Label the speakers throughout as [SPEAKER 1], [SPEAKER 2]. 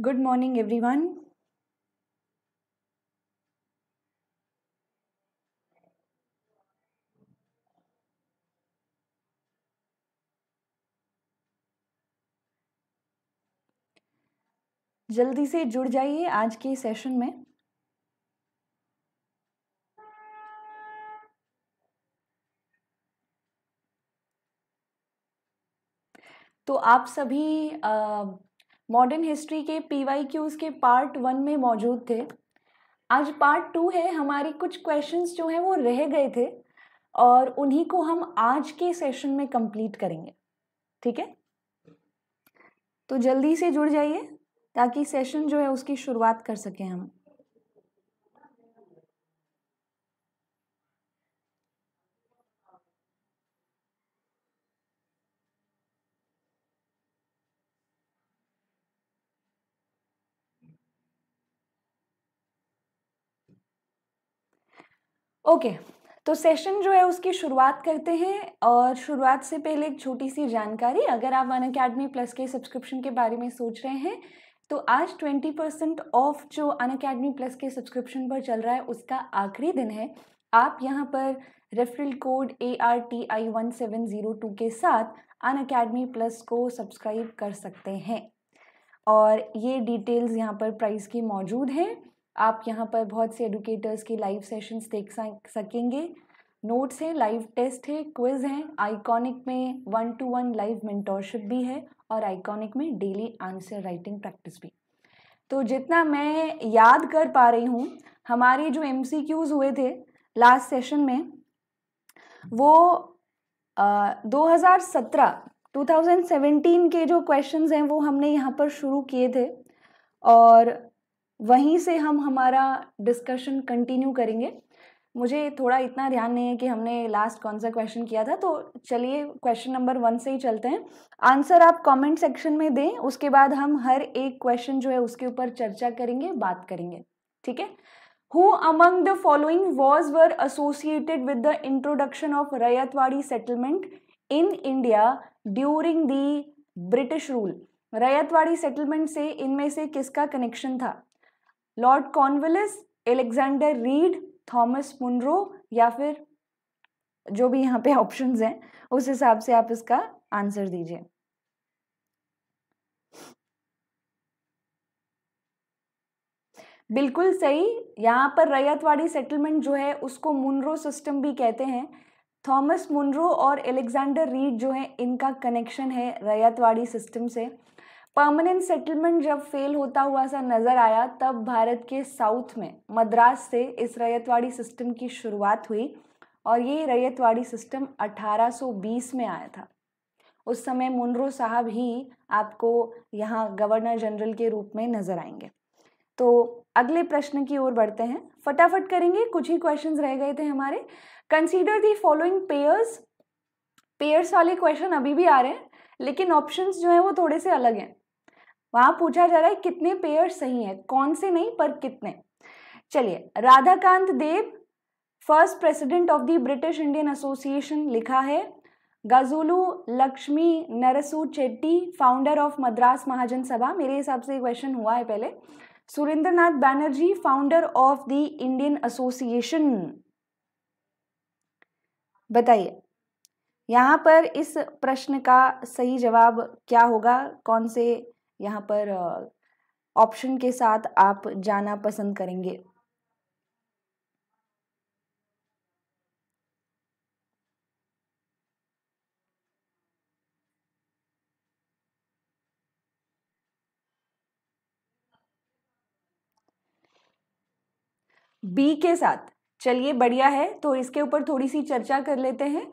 [SPEAKER 1] Morning every one जल्दी से जुड़ जाइए आज के सेशन में तो आप सभी आ, मॉडर्न हिस्ट्री के पी वाई क्यूज़ के पार्ट वन में मौजूद थे आज पार्ट टू है हमारे कुछ क्वेश्चंस जो हैं वो रह गए थे और उन्हीं को हम आज के सेशन में कंप्लीट करेंगे ठीक है तो जल्दी से जुड़ जाइए ताकि सेशन जो है उसकी शुरुआत कर सकें हम ओके तो सेशन जो है उसकी शुरुआत करते हैं और शुरुआत से पहले एक छोटी सी जानकारी अगर आप वन अकेडमी प्लस के सब्सक्रिप्शन के बारे में सोच रहे हैं तो आज ट्वेंटी परसेंट ऑफ जो अन अकेडमी प्लस के सब्सक्रिप्शन पर चल रहा है उसका आखिरी दिन है आप यहाँ पर referral code A R T I one seven zero two के साथ अन अकेडमी प्लस को सब्सक्राइब कर सकते हैं और ये डिटेल्स यहाँ पर प्राइस की मौजूद हैं आप यहाँ पर बहुत से एडुकेटर्स के लाइव सेशंस देख सकेंगे नोट्स हैं लाइव टेस्ट है क्विज हैं आइकॉनिक में one two one live mentorship भी है और आइकॉनिक में डेली आंसर राइटिंग प्रैक्टिस भी तो जितना मैं याद कर पा रही हूँ हमारे जो एम हुए थे लास्ट सेशन में वो आ, 2017 2017 के जो क्वेश्चंस हैं वो हमने यहाँ पर शुरू किए थे और वहीं से हम हमारा डिस्कशन कंटिन्यू करेंगे मुझे थोड़ा इतना ध्यान नहीं है कि हमने लास्ट कौन सा क्वेश्चन किया था तो चलिए क्वेश्चन नंबर वन से ही चलते हैं आंसर आप कमेंट सेक्शन में दें उसके बाद हम हर एक क्वेश्चन जो है उसके ऊपर चर्चा करेंगे बात करेंगे ठीक है who among the following was were associated with the introduction of Ryotwari settlement in India during the British rule Ryotwari settlement से इनमें से किसका कनेक्शन था Lord Cornwallis Alexander Read Thomas Munro या फिर जो भी यहाँ पे ऑप्शंस हैं उस हिसाब से आप इसका आंसर दीजिए बिल्कुल सही यहाँ पर रैयतवाड़ी सेटलमेंट जो है उसको मुनरो सिस्टम भी कहते हैं थॉमस मुनरो और एलेक्जेंडर रीड जो है इनका कनेक्शन है रैयतवाड़ी सिस्टम से परमानेंट सेटलमेंट जब फेल होता हुआ सा नज़र आया तब भारत के साउथ में मद्रास से इस रैयतवाड़ी सिस्टम की शुरुआत हुई और ये रैयतवाड़ी सिस्टम 1820 में आया था उस समय मुनरो साहब ही आपको यहाँ गवर्नर जनरल के रूप में नज़र आएंगे तो अगले प्रश्न की ओर बढ़ते हैं फटाफट करेंगे कुछ ही क्वेश्चंस रह गए थे हमारे consider the following pairs pairs वाले क्वेश्चन अभी भी आ रहे हैं लेकिन ऑप्शंस जो हैं वो थोड़े से अलग हैं वहाँ पूछा जा रहा है कितने पेयर सही हैं कौन से नहीं पर कितने चलिए Radhakanta Deb first president of the British Indian Association लिखा है गजुलू लक्ष्मी नरसू चेट्टी फाउंडर ऑफ मद्रास महाजन सभा मेरे हिसाब से क्वेश्चन हुआ है पहले Surendra Nath Banerjee founder of the Indian Association बताइए यहाँ पर इस प्रश्न का सही जवाब क्या होगा कौन से यहाँ पर ऑप्शन के साथ आप जाना पसंद करेंगे बी के साथ चलिए बढ़िया है तो इसके ऊपर थोड़ी सी चर्चा कर लेते हैं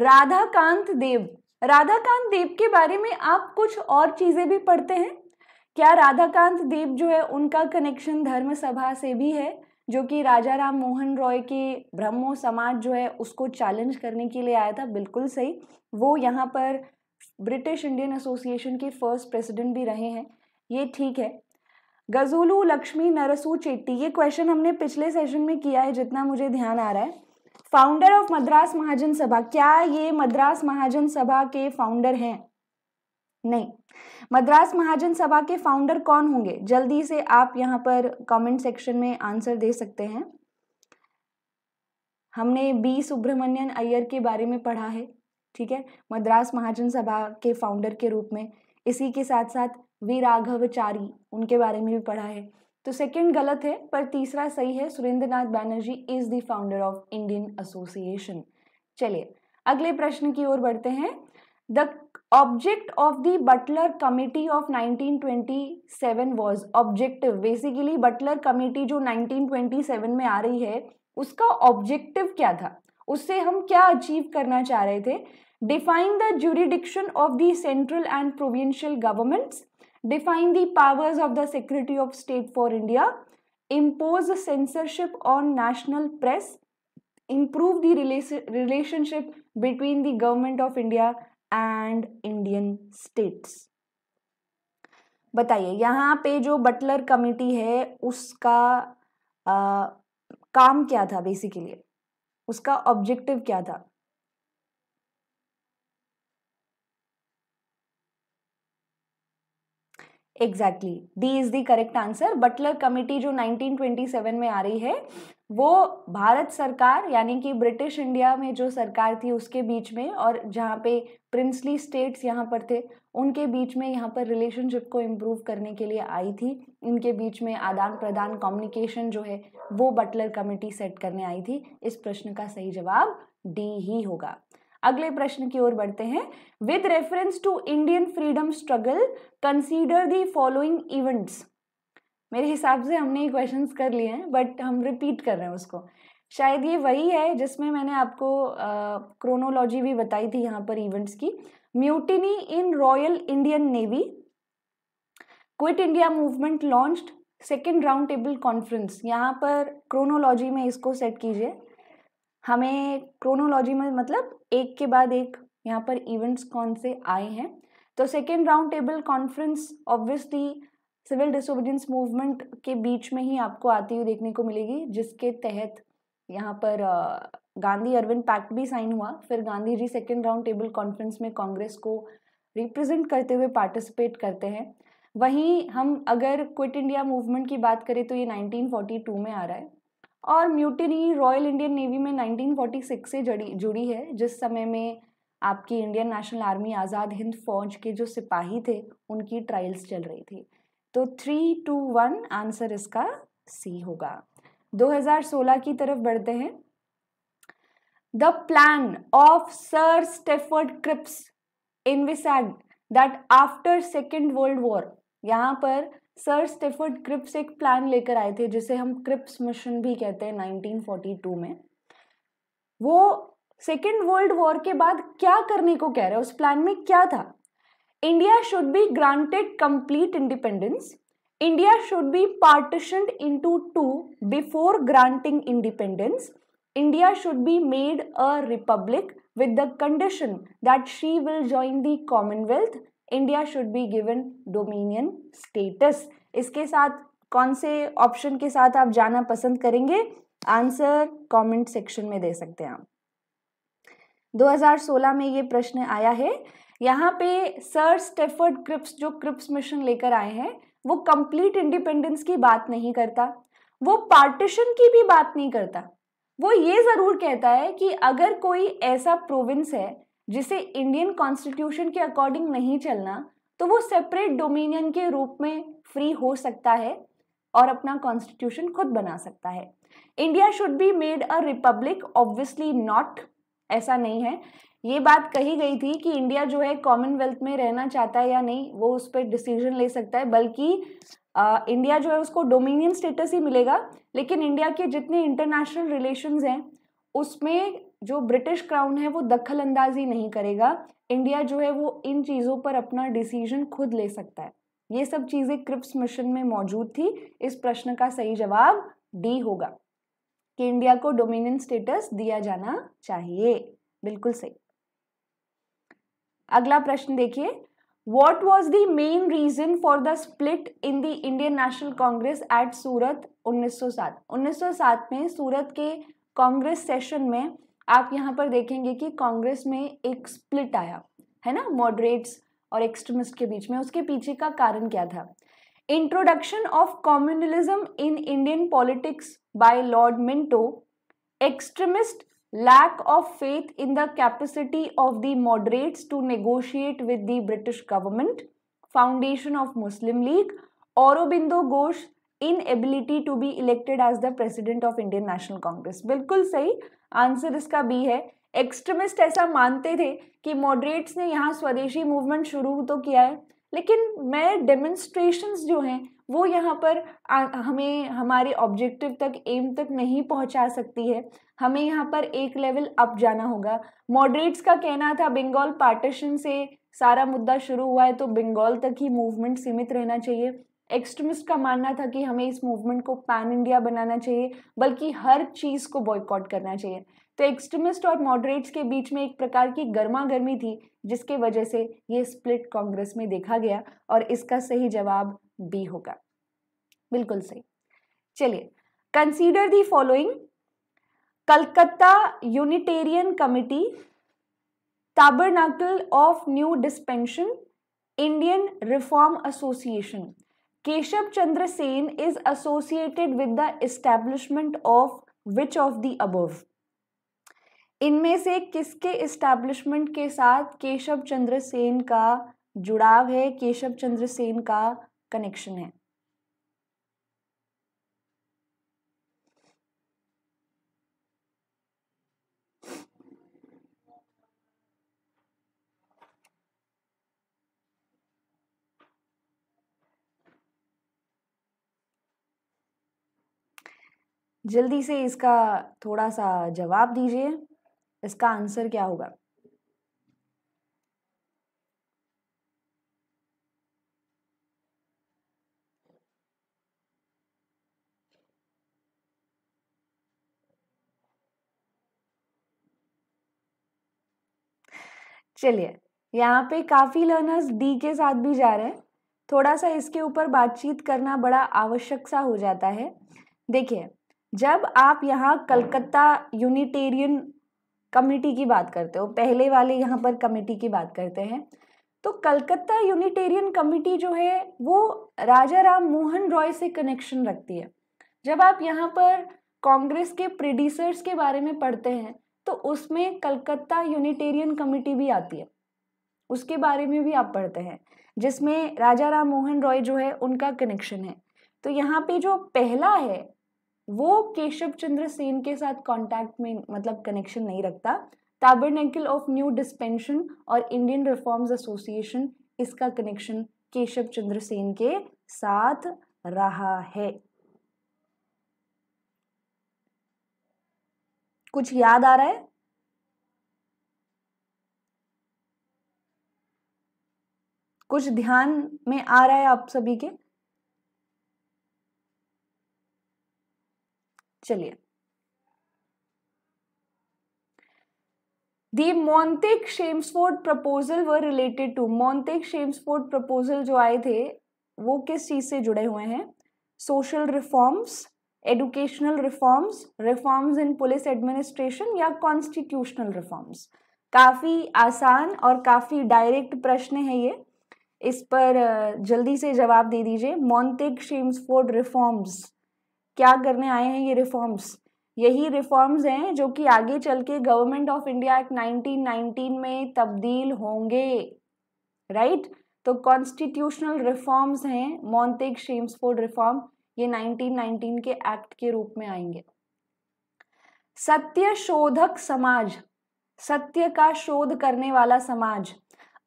[SPEAKER 1] राधाकांत देव राधाकांत देव के बारे में आप कुछ और चीज़ें भी पढ़ते हैं क्या राधाकांत देव जो है उनका कनेक्शन धर्म सभा से भी है जो कि राजा राम मोहन रॉय के ब्रह्मो समाज जो है उसको चैलेंज करने के लिए आया था बिल्कुल सही वो यहाँ पर ब्रिटिश इंडियन एसोसिएशन के फर्स्ट प्रेसिडेंट भी रहे हैं ये ठीक है गजोलू लक्ष्मी नरसू चेट्टी ये क्वेश्चन हमने पिछले सेशन में किया है जितना मुझे ध्यान आ रहा है फाउंडर ऑफ मद्रास महाजन सभा क्या ये मद्रास महाजन सभा के फाउंडर हैं नहीं मद्रास महाजन सभा के फाउंडर कौन होंगे जल्दी से आप यहाँ पर कमेंट सेक्शन में आंसर दे सकते हैं हमने बी सुब्रमण्यन अय्यर के बारे में पढ़ा है ठीक है मद्रास महाजन सभा के फाउंडर के रूप में इसी के साथ साथ वी राघवचारी उनके बारे में भी पढ़ा है तो सेकंड गलत है पर तीसरा सही है Surendra Nath Banerjee is the founder of Indian Association चलिए अगले प्रश्न की ओर बढ़ते हैं the object of the Butler committee of 1927 was objective basically Butler committee जो 1927 में आ रही है उसका ऑब्जेक्टिव क्या था उससे हम क्या अचीव करना चाह रहे थे define the jurisdiction of the central and provincial governments define the powers of the secretary of state for india impose censorship on national press improve the rela relationship between the government of india and indian states बताइए यहाँ पे जो Butler committee है उसका आ, काम क्या था basically उसका ऑब्जेक्टिव क्या था exactly D is the correct answer Butler committee जो 1927 में आ रही है वो भारत सरकार यानी कि ब्रिटिश इंडिया में जो सरकार थी उसके बीच में और जहाँ पे प्रिंसली स्टेट्स यहाँ पर थे उनके बीच में यहाँ पर रिलेशनशिप को इम्प्रूव करने के लिए आई थी इनके बीच में आदान प्रदान कम्युनिकेशन जो है वो बटलर कमेटी सेट करने आई थी इस प्रश्न का सही जवाब डी ही होगा अगले प्रश्न की ओर बढ़ते हैं with reference to Indian freedom struggle consider the following events मेरे हिसाब से हमने ये क्वेश्चंस कर लिए हैं बट हम रिपीट कर रहे हैं उसको शायद ये वही है जिसमें मैंने आपको क्रोनोलॉजी भी बताई थी यहाँ पर इवेंट्स की mutiny in Royal Indian Navy Quit India movement launched second round table conference यहाँ पर क्रोनोलॉजी में इसको सेट कीजिए हमें क्रोनोलॉजी में मतलब एक के बाद एक यहाँ पर इवेंट्स कौन से आए हैं तो second round table conference obviously civil disobedience movement के बीच में ही आपको आती हुई देखने को मिलेगी जिसके तहत यहाँ पर गांधी अरविंद पैक्ट भी साइन हुआ फिर Gandhi ji second round table conference में कांग्रेस को रिप्रेजेंट करते हुए पार्टिसिपेट करते हैं वहीं हम अगर क्विट इंडिया मूवमेंट की बात करें तो ये 1942 में आ रहा है और म्यूटिनी रॉयल इंडियन नेवी में 1946 से जड़ी जुड़ी है जिस समय में आपकी Indian National Army Azad Hind Fauj के जो सिपाही थे उनकी ट्रायल्स चल रही थी तो थ्री टू वन आंसर इसका सी होगा 2016 की तरफ बढ़ते हैं the plan of sir Stafford Cripps envisaged that after second world war यहाँ पर सर स्टेफर्ड क्रिप्स एक प्लान लेकर आए थे जिसे हम क्रिप्स मिशन भी कहते हैं 1942 में वो सेकेंड वर्ल्ड वॉर के बाद क्या करने को कह रहे हैं उस प्लान में क्या था India should be granted complete independence India should be partition into two before granting independence India should be made a republic with the condition that she will join the Commonwealth India should be given dominion status इसके साथ कौन से option के साथ आप जाना पसंद करेंगे आंसर कमेंट सेक्शन में दे सकते हैं आप 2016 में ये प्रश्न आया है यहाँ पे सर स्टेफर्ड क्रिप्स जो क्रिप्स मिशन लेकर आए हैं वो कंप्लीट इंडिपेंडेंस की बात नहीं करता वो पार्टीशन की भी बात नहीं करता वो ये ज़रूर कहता है कि अगर कोई ऐसा प्रोविंस है जिसे इंडियन कॉन्स्टिट्यूशन के अकॉर्डिंग नहीं चलना तो वो सेपरेट डोमिनियन के रूप में फ्री हो सकता है और अपना कॉन्स्टिट्यूशन खुद बना सकता है India should be made a republic obviously not ऐसा नहीं है ये बात कही गई थी कि इंडिया जो है कॉमनवेल्थ में रहना चाहता है या नहीं वो उस पर डिसीजन ले सकता है बल्कि आ, इंडिया जो है उसको डोमिनियन स्टेटस ही मिलेगा लेकिन इंडिया के जितने इंटरनेशनल रिलेशंस हैं उसमें जो ब्रिटिश क्राउन है वो दखल अंदाजी नहीं करेगा इंडिया जो है वो इन चीज़ों पर अपना डिसीजन खुद ले सकता है ये सब चीज़ें क्रिप्स मिशन में मौजूद थी इस प्रश्न का सही जवाब डी होगा कि इंडिया को डोमिनियन स्टेटस दिया जाना चाहिए बिल्कुल सही अगला प्रश्न देखिए what was the main reason for the split in the Indian National Congress at Surat 1907 1907 में सूरत के कांग्रेस सेशन में आप यहाँ पर देखेंगे कि कांग्रेस में एक स्प्लिट आया है ना मॉडरेट्स और एक्सट्रीमिस्ट के बीच में उसके पीछे का कारण क्या था introduction of communalism in Indian politics by Lord Minto extremist lack of faith in the capacity of the moderates to negotiate with the British government foundation of Muslim League Aurobindo Ghosh inability to be elected as the president of Indian National Congress बिल्कुल सही answer इसका B है extremist ऐसा मानते थे कि moderates ने यहाँ स्वदेशी मूवमेंट शुरू तो किया है लेकिन मैं डेमोन्स्ट्रेशंस जो हैं वो यहाँ पर आ, हमें हमारे ऑब्जेक्टिव तक एम तक नहीं पहुँचा सकती है हमें यहाँ पर एक लेवल अप जाना होगा मॉडरेट्स का कहना था बंगाल पार्टीशन से सारा मुद्दा शुरू हुआ है तो बंगाल तक ही मूवमेंट सीमित रहना चाहिए एक्सट्रीमिस्ट का मानना था कि हमें इस मूवमेंट को पैन इंडिया बनाना चाहिए बल्कि हर चीज़ को बॉयकॉट करना चाहिए तो एक्सट्रीमिस्ट और मॉडरेट्स के बीच में एक प्रकार की गर्मा गर्मी थी जिसके वजह से ये स्प्लिट कांग्रेस में देखा गया और इसका सही जवाब बी होगा बिल्कुल सही चलिए consider the following Calcutta Unitarian committee tabernacle of new dispensation Indian reform association Keshab Chandra Sen is associated with the establishment of which of the above इनमें से किसके इस्टेब्लिशमेंट के साथ केशव चंद्र सेन का जुड़ाव है केशव चंद्र सेन का कनेक्शन है जल्दी से इसका थोड़ा सा जवाब दीजिए इसका आंसर क्या होगा चलिए यहाँ पे काफ़ी लर्नर्स डी के साथ भी जा रहे हैं थोड़ा सा इसके ऊपर बातचीत करना बड़ा आवश्यक सा हो जाता है देखिए जब आप यहाँ कलकत्ता यूनिटेरियन कमेटी की बात करते हो पहले वाले यहाँ पर कमेटी की बात करते हैं तो कलकत्ता यूनिटेरियन कमेटी जो है वो राजा राम मोहन रॉय से कनेक्शन रखती है जब आप यहाँ पर कांग्रेस के प्रोड्यूसर्स के बारे में पढ़ते हैं तो उसमें कलकत्ता यूनिटेरियन कमेटी भी आती है उसके बारे में भी आप पढ़ते हैं जिसमें राजा राम मोहन रॉय जो है उनका कनेक्शन है तो यहाँ पे जो पहला है वो केशव चंद्र सेन के साथ कांटेक्ट में मतलब कनेक्शन नहीं रखता टैबरनेकल ऑफ न्यू डिस्पेंशन और इंडियन रिफॉर्म्स एसोसिएशन इसका कनेक्शन केशव चंद्र सेन के साथ रहा है कुछ याद आ रहा है कुछ ध्यान में आ रहा है आप सभी के चलिए दी मोन्तिक शेम्सफोर्ड प्रपोजल व related to Montagu Chelmsford proposal जो आए थे वो किस चीज से जुड़े हुए हैं social reforms educational reforms reforms in police administration या कॉन्स्टिट्यूशनल रिफॉर्म्स काफ़ी आसान और काफ़ी डायरेक्ट प्रश्न है ये इस पर जल्दी से जवाब दे दीजिए मोन्तिक शेम्सफोर्ड रिफॉर्म्स क्या करने आए हैं ये रिफॉर्म्स यही रिफॉर्म्स हैं जो कि आगे चल के गवर्नमेंट ऑफ इंडिया एक्ट 1919 में तब्दील होंगे राइट right? तो कॉन्स्टिट्यूशनल रिफॉर्म्स हैं मॉन्टेक शेम्सफोर्ड रिफॉर्म ये 1919 के एक्ट के रूप में आएंगे सत्य शोधक समाज सत्य का शोध करने वाला समाज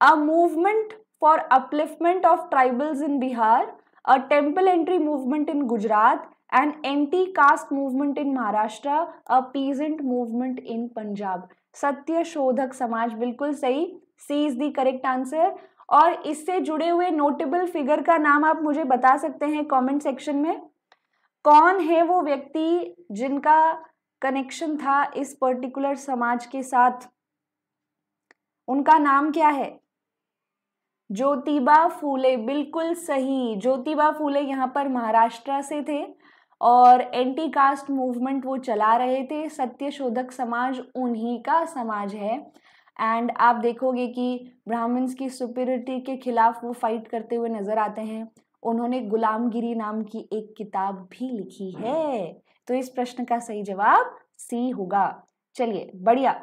[SPEAKER 1] a movement for upliftment of tribals in Bihar a temple entry movement in Gujarat and anti caste movement in Maharashtra a peasant movement in Punjab Satya Shodhak Samaj बिल्कुल सही C is the correct answer और इससे जुड़े हुए नोटेबल फिगर का नाम आप मुझे बता सकते हैं कमेंट सेक्शन में कौन है वो व्यक्ति जिनका कनेक्शन था इस पर्टिकुलर समाज के साथ उनका नाम क्या है ज्योतिबा फूले बिल्कुल सही ज्योतिबा फूले यहाँ पर महाराष्ट्र से थे और एंटी कास्ट मूवमेंट वो चला रहे थे सत्य शोधक समाज उन्हीं का समाज है एंड आप देखोगे कि ब्राह्मण्स की सुपीरिटी के खिलाफ वो फाइट करते हुए नज़र आते हैं उन्होंने गुलामगिरी नाम की एक किताब भी लिखी है तो इस प्रश्न का सही जवाब सी होगा चलिए बढ़िया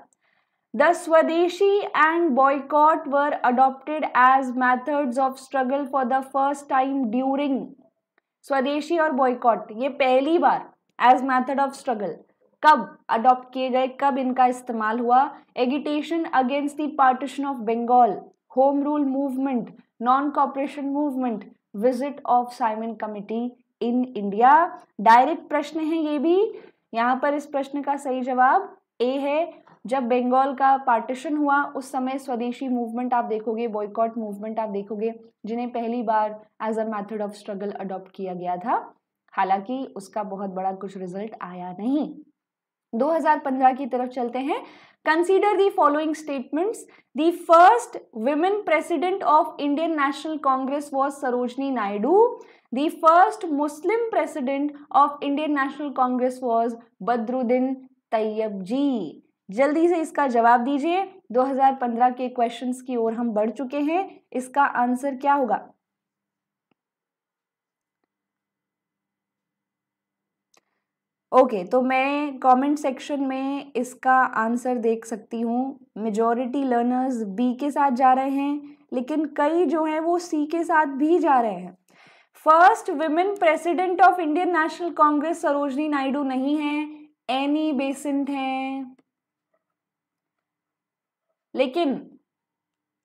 [SPEAKER 1] the Swadeshi and boycott were adopted as methods of struggle for the first time during Swadeshi और बॉयकॉट ये पहली बार एज मैथड ऑफ स्ट्रगल कब अडॉप्ट किए गए कब इनका इस्तेमाल हुआ agitation against the partition of Bengal home rule movement non cooperation movement visit of Simon committee in India direct प्रश्न है ये भी यहाँ पर इस प्रश्न का सही जवाब ए है जब बंगाल का पार्टीशन हुआ उस समय स्वदेशी मूवमेंट आप देखोगे बॉयकॉट मूवमेंट आप देखोगे जिन्हें पहली बार as a method of struggle adopt किया गया था हालांकि उसका बहुत बड़ा कुछ रिजल्ट आया नहीं 2015 की तरफ चलते हैं consider the following statements the first women president of Indian National Congress was Sarojini Naidu the first Muslim president of Indian National Congress was Badruddin Tyabji जल्दी से इसका जवाब दीजिए 2015 के क्वेश्चंस की ओर हम बढ़ चुके हैं इसका आंसर क्या होगा ओके okay, तो मैं कमेंट सेक्शन में इसका आंसर देख सकती हूँ मेजॉरिटी लर्नर्स बी के साथ जा रहे हैं लेकिन कई जो हैं वो सी के साथ भी जा रहे हैं first women president of Indian National Congress Sarojini Naidu नहीं है एनी बेसेंट हैं लेकिन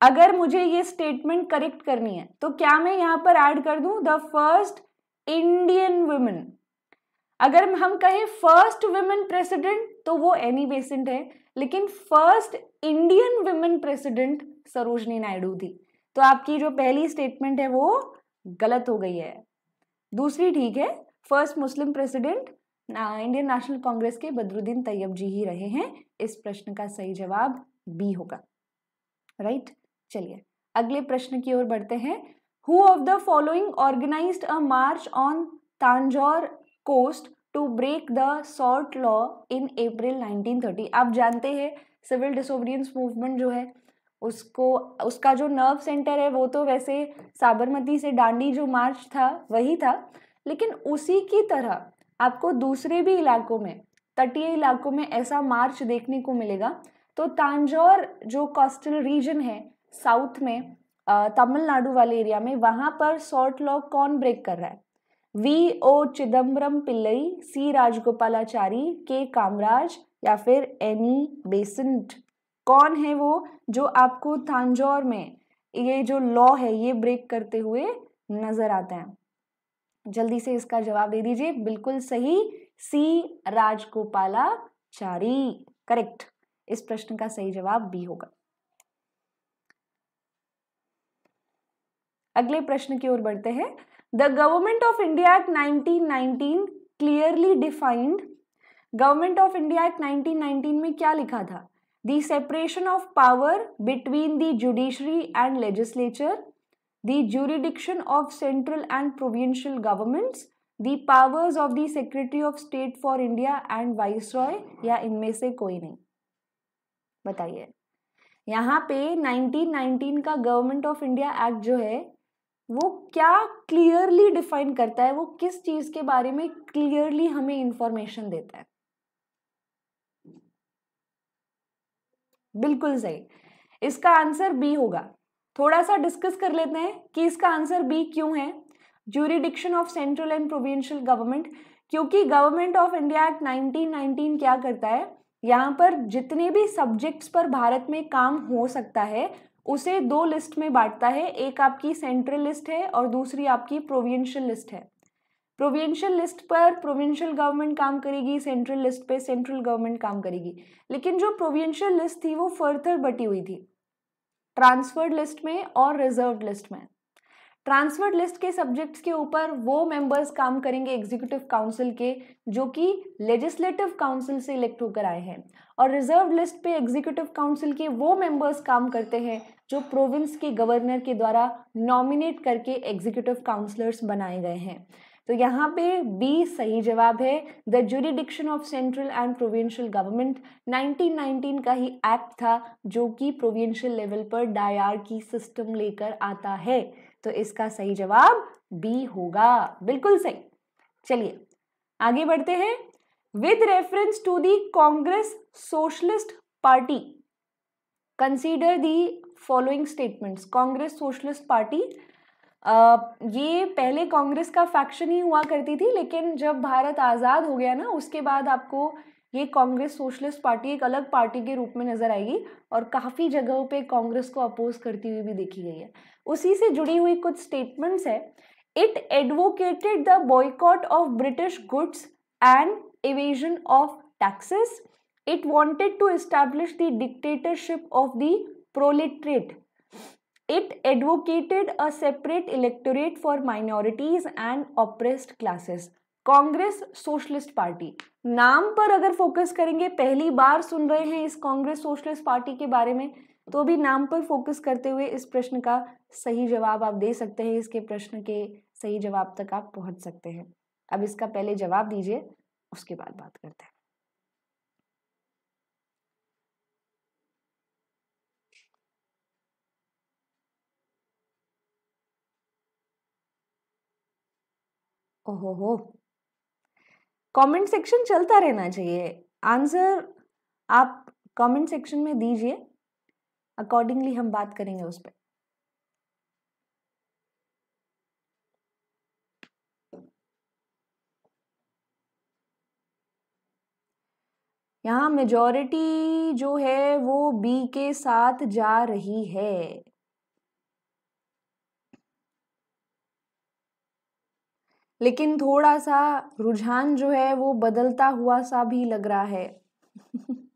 [SPEAKER 1] अगर मुझे ये स्टेटमेंट करेक्ट करनी है तो क्या मैं यहाँ पर ऐड कर दूँ द फर्स्ट इंडियन वुमेन अगर हम कहें फर्स्ट वुमेन प्रेसिडेंट तो वो एनी बेसेंट है लेकिन first Indian women president Sarojini Naidu थी तो आपकी जो पहली स्टेटमेंट है वो गलत हो गई है दूसरी ठीक है first Muslim president Indian National Congress के बदरुद्दीन तैयब जी ही रहे हैं इस प्रश्न का सही जवाब बी होगा राइट right? चलिए अगले प्रश्न की ओर बढ़ते हैं who of the following organise a march on Tanjore coast to break the salt law in April 1930 आप जानते हैं सिविल डिसोबिडियंस मूवमेंट जो है उसको उसका जो नर्व सेंटर है वो तो वैसे साबरमती से डांडी जो मार्च था वही था लेकिन उसी की तरह आपको दूसरे भी इलाकों में तटीय इलाकों में ऐसा मार्च देखने को मिलेगा तो तांजौर जो कोस्टल रीजन है साउथ में तमिलनाडु वाले एरिया में वहाँ पर सॉल्ट लॉ कौन ब्रेक कर रहा है V O Chidambaram Pillai C Rajagopalachari K Kamaraj या फिर एनी e बेसेंट कौन है वो जो आपको तांजौर में ये जो लॉ है ये ब्रेक करते हुए नजर आते हैं जल्दी से इसका जवाब दे दीजिए बिल्कुल सही सी राजगोपालाचारी करेक्ट इस प्रश्न का सही जवाब बी होगा अगले प्रश्न की ओर बढ़ते हैं the government of India act 1919 clearly defined government of India act 1919 में क्या लिखा था the separation of power between the judiciary and legislature the jurisdiction of central and provincial governments the powers of the secretary of state for India and viceroy या इनमें से कोई नहीं बताइए यहाँ पे 1919 का गवर्नमेंट ऑफ इंडिया एक्ट जो है वो क्या क्लियरली डिफाइन करता है वो किस चीज के बारे में क्लियरली हमें इंफॉर्मेशन देता है बिल्कुल सही इसका आंसर बी होगा थोड़ा सा डिस्कस कर लेते हैं कि इसका आंसर बी क्यों है jurisdiction of central and provincial government क्योंकि गवर्नमेंट ऑफ इंडिया एक्ट 1919 क्या करता है यहाँ पर जितने भी सब्जेक्ट्स पर भारत में काम हो सकता है उसे दो लिस्ट में बांटता है एक आपकी सेंट्रल लिस्ट है और दूसरी आपकी प्रोविंशियल लिस्ट है प्रोविंशियल लिस्ट पर प्रोविंशियल गवर्नमेंट काम करेगी सेंट्रल लिस्ट पे सेंट्रल गवर्नमेंट काम करेगी लेकिन जो प्रोविंशियल लिस्ट थी वो फर्दर बटी हुई थी ट्रांसफर्ड लिस्ट में और रिजर्व लिस्ट में ट्रांसफर्ड लिस्ट के सब्जेक्ट्स के ऊपर वो मेंबर्स काम करेंगे एग्जीक्यूटिव काउंसिल के जो कि लेजिस्लेटिव काउंसिल से इलेक्ट होकर आए हैं और रिजर्व लिस्ट पे एग्जीक्यूटिव काउंसिल के वो मेंबर्स काम करते हैं जो प्रोविंस के गवर्नर के द्वारा नॉमिनेट करके एग्जीक्यूटिव काउंसलर्स बनाए गए हैं तो यहाँ पे बी सही जवाब है the jurisdiction of central and provincial government 1919 का ही एक्ट था जो कि प्रोविंशियल लेवल पर डायर की सिस्टम लेकर आता है तो इसका सही जवाब बी होगा बिल्कुल सही चलिए आगे बढ़ते हैं with reference to the Congress socialist party consider the following statements Congress socialist party ये पहले कांग्रेस का फैक्शन ही हुआ करती थी लेकिन जब भारत आज़ाद हो गया ना उसके बाद आपको ये कांग्रेस सोशलिस्ट पार्टी एक अलग पार्टी के रूप में नज़र आएगी और काफ़ी जगहों पे कांग्रेस को अपोज करती हुई भी देखी गई है उसी से जुड़ी हुई कुछ स्टेटमेंट्स है it advocated the boycott of British goods and evasion of taxes it wanted to establish the dictatorship of the proletariat it advocated a separate electorate for minorities and oppressed classes Congress socialist Party नाम पर अगर focus करेंगे पहली बार सुन रहे हैं इस Congress socialist party के बारे में तो भी नाम पर फोकस करते हुए इस प्रश्न का सही जवाब आप दे सकते हैं इसके प्रश्न के सही जवाब तक आप पहुंच सकते हैं अब इसका पहले जवाब दीजिए उसके बाद बात करते हैं ओहो हो कमेंट सेक्शन चलता रहना चाहिए आंसर आप कमेंट सेक्शन में दीजिए अकॉर्डिंगली हम बात करेंगे उस पर यहां मेजॉरिटी जो है वो बी के साथ जा रही है लेकिन थोड़ा सा रुझान जो है वो बदलता हुआ सा भी लग रहा है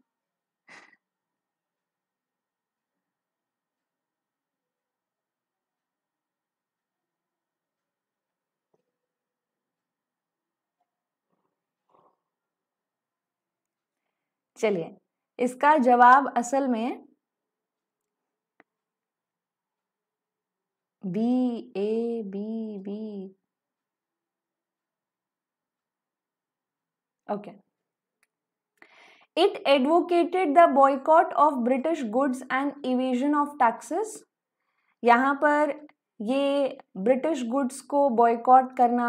[SPEAKER 1] चलिए इसका जवाब असल में B A B B okay it advocated the boycott of British goods and evasion of taxes यहां पर ये ब्रिटिश गुड्स को बॉयकॉट करना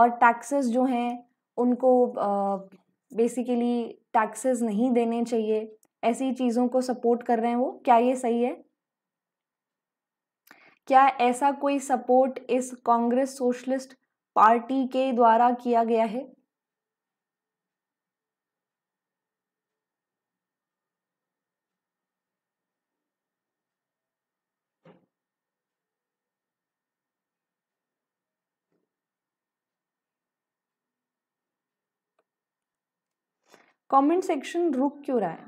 [SPEAKER 1] और टैक्सेस जो हैं उनको बेसिकली टैक्सेस नहीं देने चाहिए ऐसी चीज़ों को सपोर्ट कर रहे हैं वो क्या ये सही है क्या ऐसा कोई सपोर्ट इस कांग्रेस सोशलिस्ट पार्टी के द्वारा किया गया है कमेंट सेक्शन रुक क्यों रहा है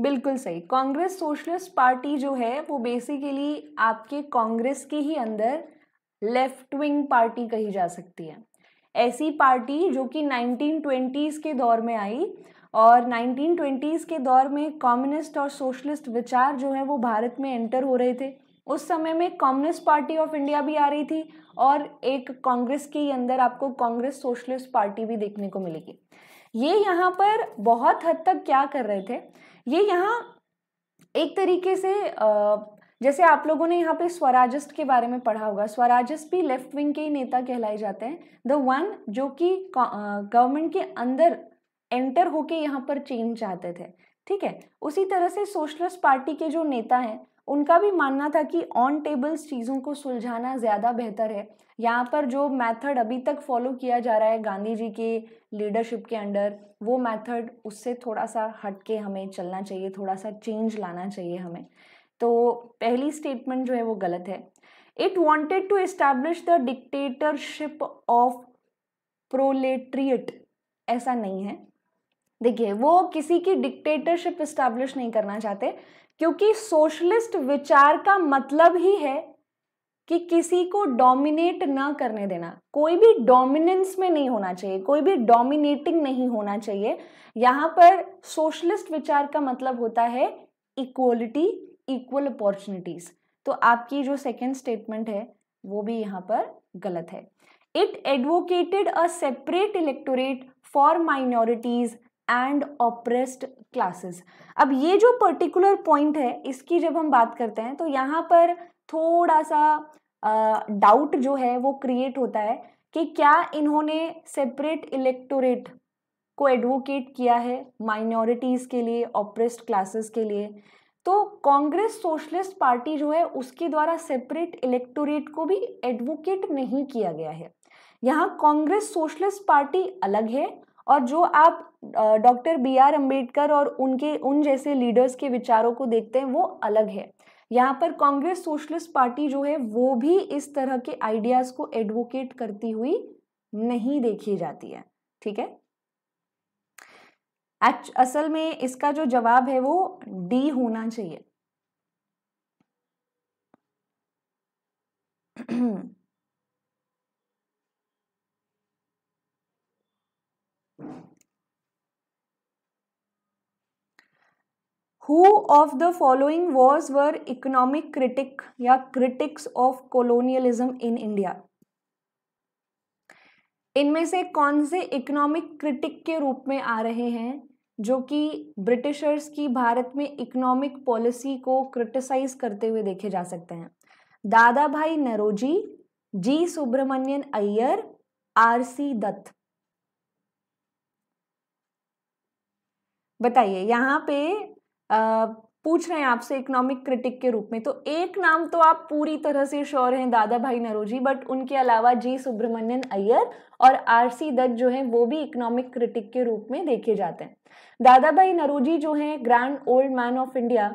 [SPEAKER 1] बिल्कुल सही कांग्रेस सोशलिस्ट पार्टी जो है वो बेसिकली आपके कांग्रेस के ही अंदर लेफ्ट विंग पार्टी कही जा सकती है ऐसी पार्टी जो कि 1920s के दौर में आई और 1920s के दौर में कम्युनिस्ट और सोशलिस्ट विचार जो है वो भारत में एंटर हो रहे थे उस समय में कम्युनिस्ट पार्टी ऑफ इंडिया भी आ रही थी और एक कांग्रेस के अंदर आपको कांग्रेस सोशलिस्ट पार्टी भी देखने को मिलेगी ये यहाँ पर बहुत हद तक क्या कर रहे थे ये यहाँ एक तरीके से जैसे आप लोगों ने यहाँ पे स्वराजिस्ट के बारे में पढ़ा होगा स्वराजिस्ट भी लेफ्ट विंग के ही नेता कहलाए जाते हैं द वन जो कि गवर्नमेंट के अंदर एंटर होके यहाँ पर चेंज चाहते थे ठीक है उसी तरह से सोशलिस्ट पार्टी के जो नेता हैं उनका भी मानना था कि ऑन टेबल्स चीज़ों को सुलझाना ज़्यादा बेहतर है यहाँ पर जो मेथड अभी तक फॉलो किया जा रहा है गांधी जी के लीडरशिप के अंडर वो मेथड उससे थोड़ा सा हट के हमें चलना चाहिए थोड़ा सा चेंज लाना चाहिए हमें तो पहली स्टेटमेंट जो है वो गलत है it wanted to establish the dictatorship of proletariat ऐसा नहीं है देखिए वो किसी की डिक्टेटरशिप इस्टेब्लिश नहीं करना चाहते क्योंकि सोशलिस्ट विचार का मतलब ही है कि किसी को डोमिनेट ना करने देना कोई भी डोमिनेंस में नहीं होना चाहिए कोई भी डोमिनेटिंग नहीं होना चाहिए यहां पर सोशलिस्ट विचार का मतलब होता है इक्वलिटी इक्वल अपॉर्चुनिटीज़ तो आपकी जो सेकेंड स्टेटमेंट है वो भी यहां पर गलत है it advocated a separate electorate for minorities and oppressed classes अब ये जो पर्टिकुलर पॉइंट है इसकी जब हम बात करते हैं तो यहाँ पर थोड़ा सा डाउट जो है वो क्रिएट होता है कि क्या इन्होंने सेपरेट इलेक्टोरेट को एडवोकेट किया है माइनॉरिटीज़ के लिए ऑप्रेस्ड क्लासेस के लिए तो कांग्रेस सोशलिस्ट पार्टी जो है उसके द्वारा सेपरेट इलेक्टोरेट को भी एडवोकेट नहीं किया गया है यहाँ कांग्रेस सोशलिस्ट पार्टी अलग है और जो आप डॉक्टर बी आर अम्बेडकर और उनके उन जैसे लीडर्स के विचारों को देखते हैं वो अलग है यहाँ पर कांग्रेस सोशलिस्ट पार्टी जो है वो भी इस तरह के आइडियाज़ को एडवोकेट करती हुई नहीं देखी जाती है ठीक है असल में इसका जो जवाब है वो डी होना चाहिए who of the following was were economic critic या critics of colonialism in India इनमें से कौन से इकोनॉमिक क्रिटिक के रूप में आ रहे हैं जो कि ब्रिटिशर्स की भारत में इकोनॉमिक पॉलिसी को क्रिटिसाइज करते हुए देखे जा सकते हैं Dadabhai Naoroji G Subramanian Iyer R C Dutt बताइए यहाँ पे पूछ रहे हैं आपसे इकोनॉमिक क्रिटिक के रूप में तो एक नाम तो आप पूरी तरह से श्योर हैं दादा भाई नरोजी बट उनके अलावा जी सुब्रमण्यन अय्यर और आर सी दत्त जो हैं वो भी इकोनॉमिक क्रिटिक के रूप में देखे जाते हैं दादा भाई नरोजी जो हैं grand old man of India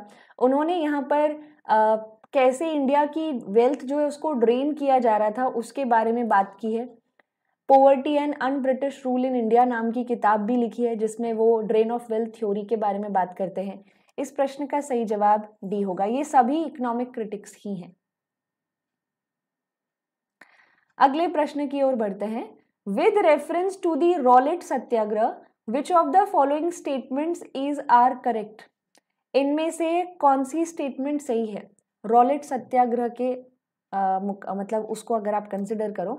[SPEAKER 1] उन्होंने यहाँ पर आ, कैसे इंडिया की वेल्थ जो है उसको ड्रेन किया जा रहा था उसके बारे में बात की है poverty and un British rule in India नाम की किताब भी लिखी है जिसमें वो ड्रेन ऑफ वेल्थ थ्योरी के बारे में बात करते हैं इस प्रश्न का सही जवाब डी होगा ये सभी इकोनॉमिक क्रिटिक्स ही हैं अगले प्रश्न की ओर बढ़ते हैं with reference to the Rowlatt Satyagraha which of the following statements is are correct इनमें से कौन सी स्टेटमेंट सही है रॉलेट सत्याग्रह के आ, मतलब उसको अगर आप कंसिडर करो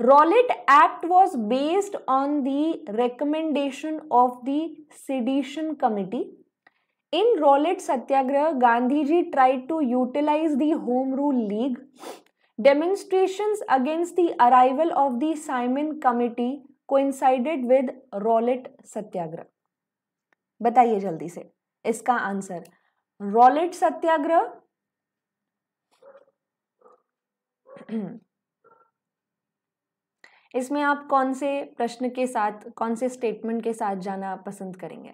[SPEAKER 1] Rowlatt Act was based on the recommendation of sedition committee in Rowlatt Satyagraha Gandhi ji try to utilise the home rule league demonstration against the arrival of the Simon committee coincided with Rowlatt Satyagraha बताइए जल्दी से इसका answer Rowlatt सत्याग्रह इसमें आप कौन से प्रश्न के साथ कौन से स्टेटमेंट के साथ जाना पसंद करेंगे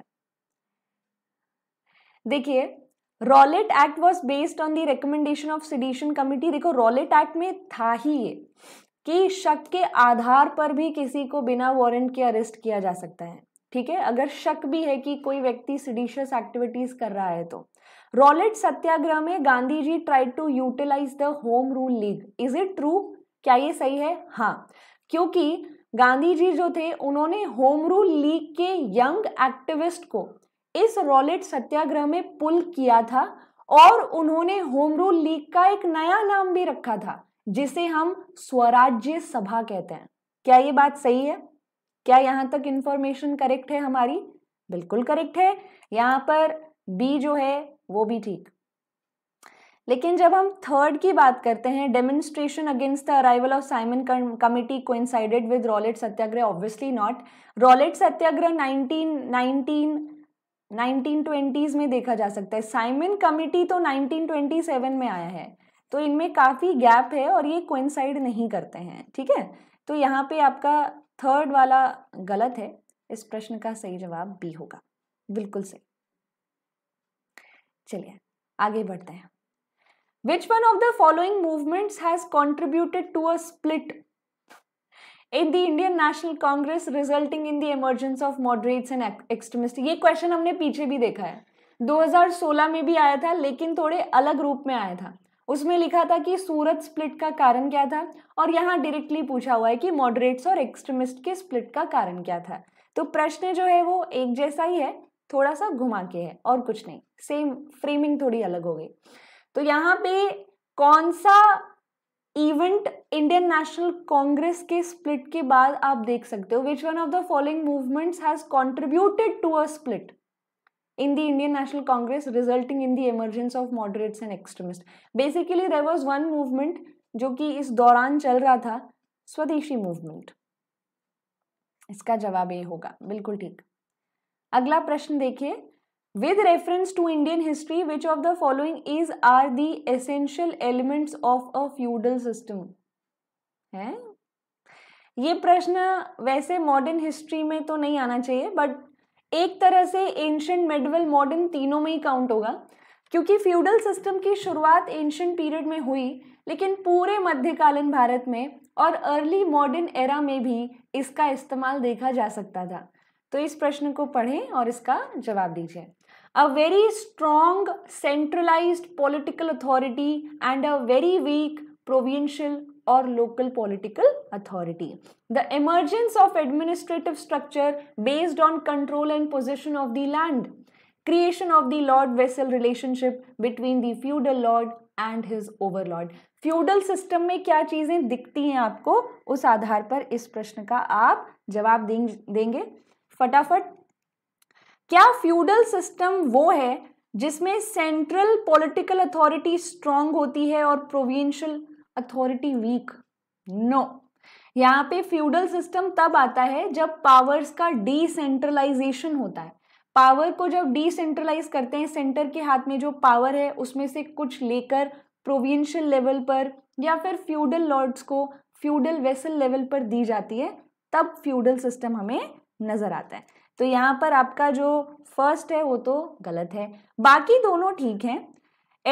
[SPEAKER 1] देखिए Rowlatt Act was based on the recommendation of sedition committee देखो रॉलेट एक्ट में था ही ये कि शक के आधार पर भी किसी को बिना वारंट के अरेस्ट किया जा सकता है ठीक है अगर शक भी है कि कोई व्यक्ति सिडिशियस एक्टिविटीज कर रहा है तो रॉलेट सत्याग्रह में Gandhi ji try to utilise the home rule league is it true क्या ये सही है हाँ क्योंकि गांधी जी जो थे उन्होंने होम रूल लीग के यंग एक्टिविस्ट को इस रॉलेट सत्याग्रह में पुल किया था और उन्होंने होम रूल लीग का एक नया नाम भी रखा था जिसे हम स्वराज्य सभा कहते हैं क्या ये बात सही है क्या यहां तक इंफॉर्मेशन करेक्ट है हमारी बिल्कुल करेक्ट है यहां पर बी जो है वो भी ठीक लेकिन जब हम थर्ड की बात करते हैं demonstration against the arrival of Simon committee coincided with Rowlatt Satyagraha obviously not Rowlatt Satyagraha 1919 1920s में देखा जा सकता है साइमन कमिटी तो 1927 में आया है तो इनमें काफ़ी गैप है और ये कोइंसाइड नहीं करते हैं ठीक है तो यहाँ पे आपका थर्ड वाला गलत है इस प्रश्न का सही जवाब बी होगा बिल्कुल सही चलिए आगे बढ़ते हैं which one of the following movements has contributed to a split in the Indian National Congress resulting in the emergence of moderates and extremist ये क्वेश्चन हमने पीछे भी देखा है 2016 में भी आया था लेकिन थोड़े अलग रूप में आया था उसमें लिखा था कि सूरत स्प्लिट का कारण क्या था और यहाँ डायरेक्टली पूछा हुआ है कि मॉडरेट्स और एक्सट्रीमिस्ट के स्प्लिट का कारण क्या था तो प्रश्न जो है वो एक जैसा ही है थोड़ा सा घुमा के है और कुछ नहीं सेम फ्रेमिंग थोड़ी अलग हो गई तो यहाँ पे कौन सा इवेंट इंडियन नेशनल कांग्रेस के स्प्लिट के बाद आप देख सकते हो which one of the following movements has contributed to a split in the Indian National Congress resulting in the emergence of moderates and extremist basically there was one movement जो कि इस दौरान चल रहा था स्वदेशी मूवमेंट इसका जवाब ये होगा बिल्कुल ठीक अगला प्रश्न देखिए With reference to Indian history, which of the following is are the essential elements of a feudal system? है ये प्रश्न वैसे मॉडर्न हिस्ट्री में तो नहीं आना चाहिए बट एक तरह से एंशियंट मेडिवल मॉडर्न तीनों में ही काउंट होगा क्योंकि फ्यूडल सिस्टम की शुरुआत एंशंट पीरियड में हुई लेकिन पूरे मध्यकालीन भारत में और अर्ली मॉडर्न एरा में भी इसका इस्तेमाल देखा जा सकता था तो इस प्रश्न को पढ़ें और इसका जवाब दीजिए a very strong centralized political authority and a very weak provincial or local political authority. The emergence of administrative structure based on control and possession of the land. Creation of the lord-vassal relationship between the feudal lord and his overlord feudal system में क्या चीज़ें दिखती हैं आपको उस आधार पर इस प्रश्न का आप जवाब देंगे फटाफट क्या फ्यूडल सिस्टम वो है जिसमें सेंट्रल पॉलिटिकल अथॉरिटी स्ट्रांग होती है और प्रोविंशियल अथॉरिटी वीक नो यहाँ पे फ्यूडल सिस्टम तब आता है जब पावर्स का डिसेंट्रलाइजेशन होता है पावर को जब डिसेंट्रलाइज करते हैं सेंटर के हाथ में जो पावर है उसमें से कुछ लेकर प्रोविंशियल लेवल पर या फिर फ्यूडल लॉर्ड्स को फ्यूडल वेसल लेवल पर दी जाती है तब फ्यूडल सिस्टम हमें नज़र आता है तो यहाँ पर आपका जो फर्स्ट है वो तो गलत है बाकी दोनों ठीक हैं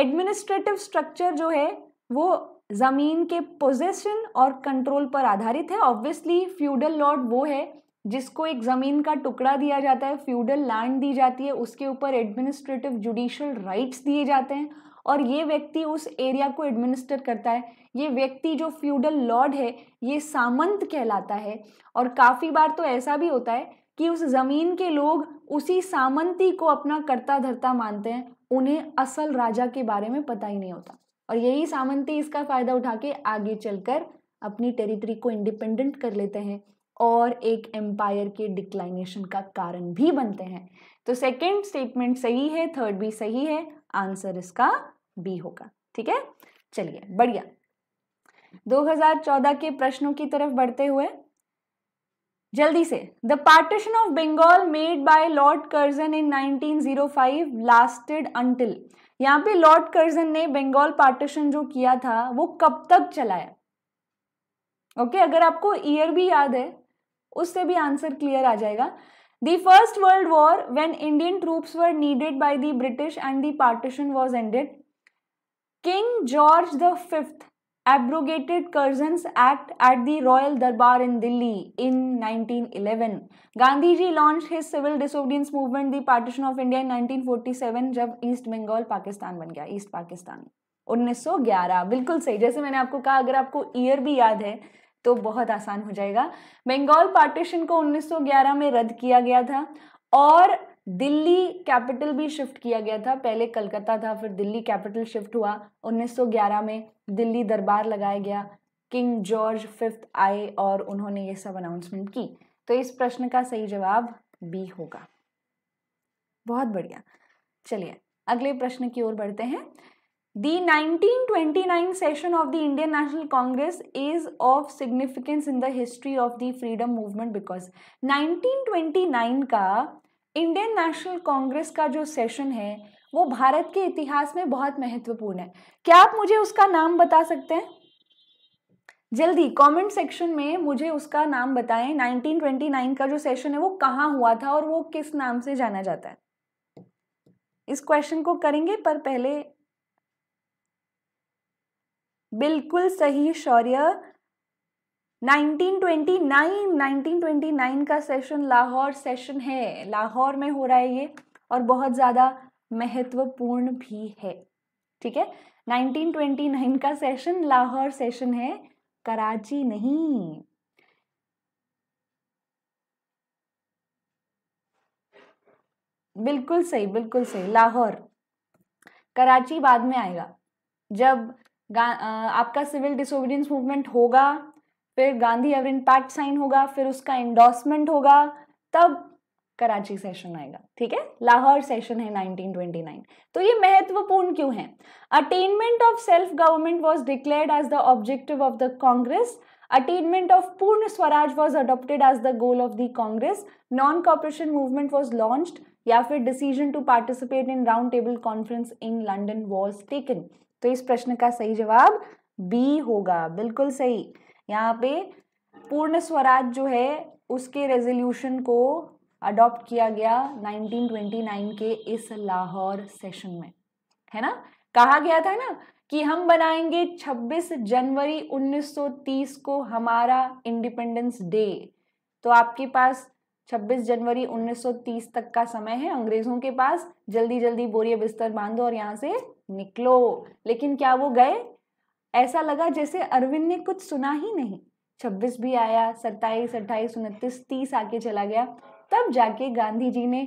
[SPEAKER 1] एडमिनिस्ट्रेटिव स्ट्रक्चर जो है वो ज़मीन के पोजेशन और कंट्रोल पर आधारित है ऑब्वियसली फ्यूडल लॉर्ड वो है जिसको एक ज़मीन का टुकड़ा दिया जाता है फ्यूडल लैंड दी जाती है उसके ऊपर एडमिनिस्ट्रेटिव जुडिशल राइट्स दिए जाते हैं और ये व्यक्ति उस एरिया को एडमिनिस्टर करता है ये व्यक्ति जो फ्यूडल लॉर्ड है ये सामंत कहलाता है और काफ़ी बार तो ऐसा भी होता है कि उस ज़मीन के लोग उसी सामंती को अपना करता धरता मानते हैं उन्हें असल राजा के बारे में पता ही नहीं होता और यही सामंती इसका फ़ायदा उठा के आगे चलकर अपनी टेरिटरी को इंडिपेंडेंट कर लेते हैं और एक एम्पायर के डिक्लाइनेशन का कारण भी बनते हैं तो सेकंड स्टेटमेंट सही है थर्ड भी सही है आंसर इसका बी होगा ठीक है चलिए बढ़िया 2014 के प्रश्नों की तरफ बढ़ते हुए जल्दी से the partition of Bengal made by Lord Curzon in 1905 lasted until यहां पे लॉर्ड कर्जन ने बंगाल पार्टीशन जो किया था वो कब तक चलाया ओके okay, अगर आपको ईयर भी याद है उससे भी आंसर क्लियर आ जाएगा The First World War, when Indian troops were needed by the British and the partition was ended, King George the V abrogated Curzon's Act at the Royal Darbar in Delhi in 1911. Gandhi ji launched his civil disobedience movement, the partition of India in 1947, जब east Bengal Pakistan बन गया east Pakistan 1911 बिल्कुल सही जैसे मैंने आपको कहा अगर आपको ईयर भी याद है तो बहुत आसान हो जाएगा बंगाल पार्टीशन को 1911 में रद्द किया गया था और दिल्ली कैपिटल भी शिफ्ट किया गया था पहले कलकत्ता था फिर दिल्ली कैपिटल शिफ्ट हुआ 1911 में दिल्ली दरबार लगाया गया किंग जॉर्ज फिफ्थ आए और उन्होंने ये सब अनाउंसमेंट की तो इस प्रश्न का सही जवाब बी होगा बहुत बढ़िया चलिए अगले प्रश्न की ओर बढ़ते हैं The 1929 session of the Indian National Congress is of significance in the history of the freedom movement because 1929 का इंडियन नेशनल कांग्रेस का जो सेशन है वो भारत के इतिहास में बहुत महत्वपूर्ण है क्या आप मुझे उसका नाम बता सकते हैं जल्दी कमेंट सेक्शन में मुझे उसका नाम बताएं 1929 का जो सेशन है वो कहाँ हुआ था और वो किस नाम से जाना जाता है इस क्वेश्चन को करेंगे पर पहले बिल्कुल सही शौर्य 1929 1929 का सेशन लाहौर सेशन है लाहौर में हो रहा है ये और बहुत ज़्यादा महत्वपूर्ण भी है ठीक है 1929 का सेशन लाहौर सेशन है कराची नहीं बिल्कुल सही बिल्कुल सही लाहौर कराची बाद में आएगा जब आपका सिविल डिसोबीडियंस मूवमेंट होगा फिर गांधी एवर इंपैक्ट साइन होगा फिर उसका इंडोसमेंट होगा तब कराची सेशन आएगा ठीक है लाहौर सेशन है 1929 तो ये महत्वपूर्ण क्यों है attainment of self government was declared as the objective of the Congress attainment of Purna Swaraj was adopted as the goal of the Congress non cooperation movement was launch या फिर decision to participate in round table conference in London was taken तो इस प्रश्न का सही जवाब B होगा बिल्कुल सही यहाँ पे पूर्ण स्वराज जो है उसके रेजोल्यूशन को अडॉप्ट किया गया 1929 के इस लाहौर सेशन में है ना कहा गया था ना कि हम बनाएंगे 26 जनवरी 1930 को हमारा इंडिपेंडेंस डे तो आपके पास 26 जनवरी 1930 तक का समय है अंग्रेजों के पास जल्दी जल्दी बोरिए बिस्तर बांधो और यहाँ से निकलो लेकिन क्या वो गए ऐसा लगा जैसे अरविंद ने कुछ सुना ही नहीं 26 भी आया 27, अट्ठाईस उनतीस तीस आके चला गया तब जाके गांधी जी ने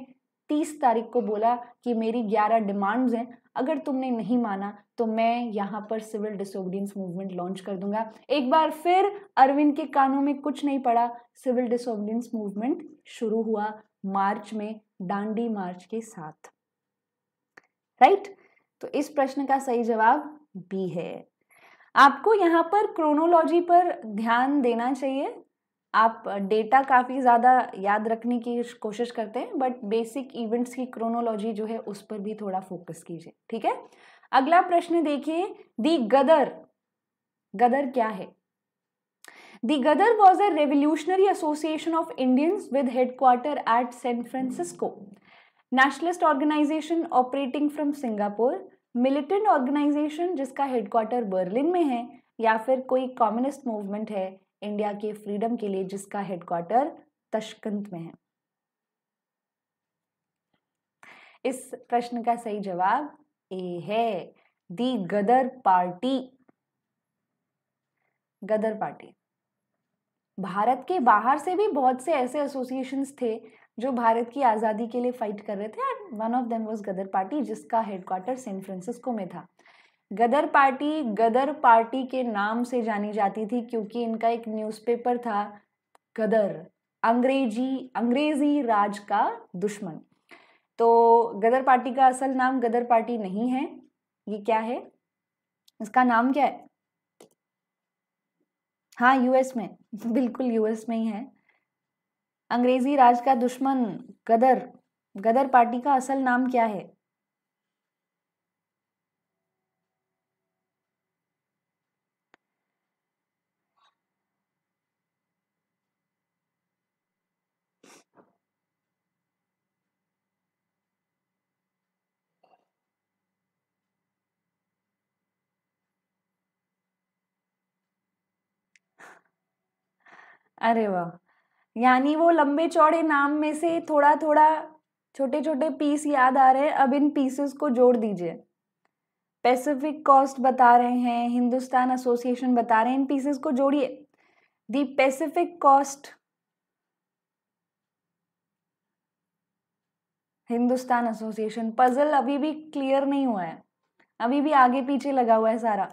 [SPEAKER 1] 30 तारीख को बोला कि मेरी 11 डिमांड्स हैं अगर तुमने नहीं माना तो मैं यहाँ पर सिविल डिसोबिडियंस मूवमेंट लॉन्च कर दूंगा एक बार फिर अरविंद के कानों में कुछ नहीं पड़ा सिविल डिसोबिडियंस मूवमेंट शुरू हुआ मार्च में डांडी मार्च के साथ राइट right? तो इस प्रश्न का सही जवाब बी है आपको यहाँ पर क्रोनोलॉजी पर ध्यान देना चाहिए आप डेटा काफ़ी ज़्यादा याद रखने की कोशिश करते हैं बट बेसिक इवेंट्स की क्रोनोलॉजी जो है उस पर भी थोड़ा फोकस कीजिए ठीक है अगला प्रश्न देखिए दी गदर गदर क्या है the Ghadar was a revolutionary association of Indians with headquarter at San Francisco nationalist organisation operating from Singapore militant organisation जिसका हेडक्वार्टर बर्लिन में है या फिर कोई कम्युनिस्ट मूवमेंट है इंडिया के फ्रीडम के लिए जिसका हेडक्वार्टर तशकंत में है इस प्रश्न का सही जवाब ए है the Ghadar party Ghadar party Bharat के बाहर से भी बहुत से ऐसे एसोसिएशंस थे जो भारत की आज़ादी के लिए फाइट कर रहे थे and one of them was Ghadar party जिसका हेडक्वार्टर सैन फ्रांसिस्को में था गदर पार्टी गदर पार्टी के नाम से जानी जाती थी क्योंकि इनका एक न्यूज़पेपर था गदर अंग्रेजी अंग्रेजी राज का दुश्मन तो गदर पार्टी का असल नाम गदर पार्टी नहीं है ये क्या है इसका नाम क्या है हाँ यूएस में बिल्कुल यूएस में ही है अंग्रेजी राज का दुश्मन गदर गदर पार्टी का असल नाम क्या है अरे वाह यानी वो लंबे चौड़े नाम में से थोड़ा थोड़ा छोटे छोटे पीस याद आ रहे हैं अब इन पीसेस को जोड़ दीजिए पैसिफिक कॉस्ट बता रहे हैं हिंदुस्तान एसोसिएशन बता रहे हैं इन पीसेस को जोड़िए the Pacific coast Hindustan association puzzle अभी भी क्लियर नहीं हुआ है अभी भी आगे पीछे लगा हुआ है सारा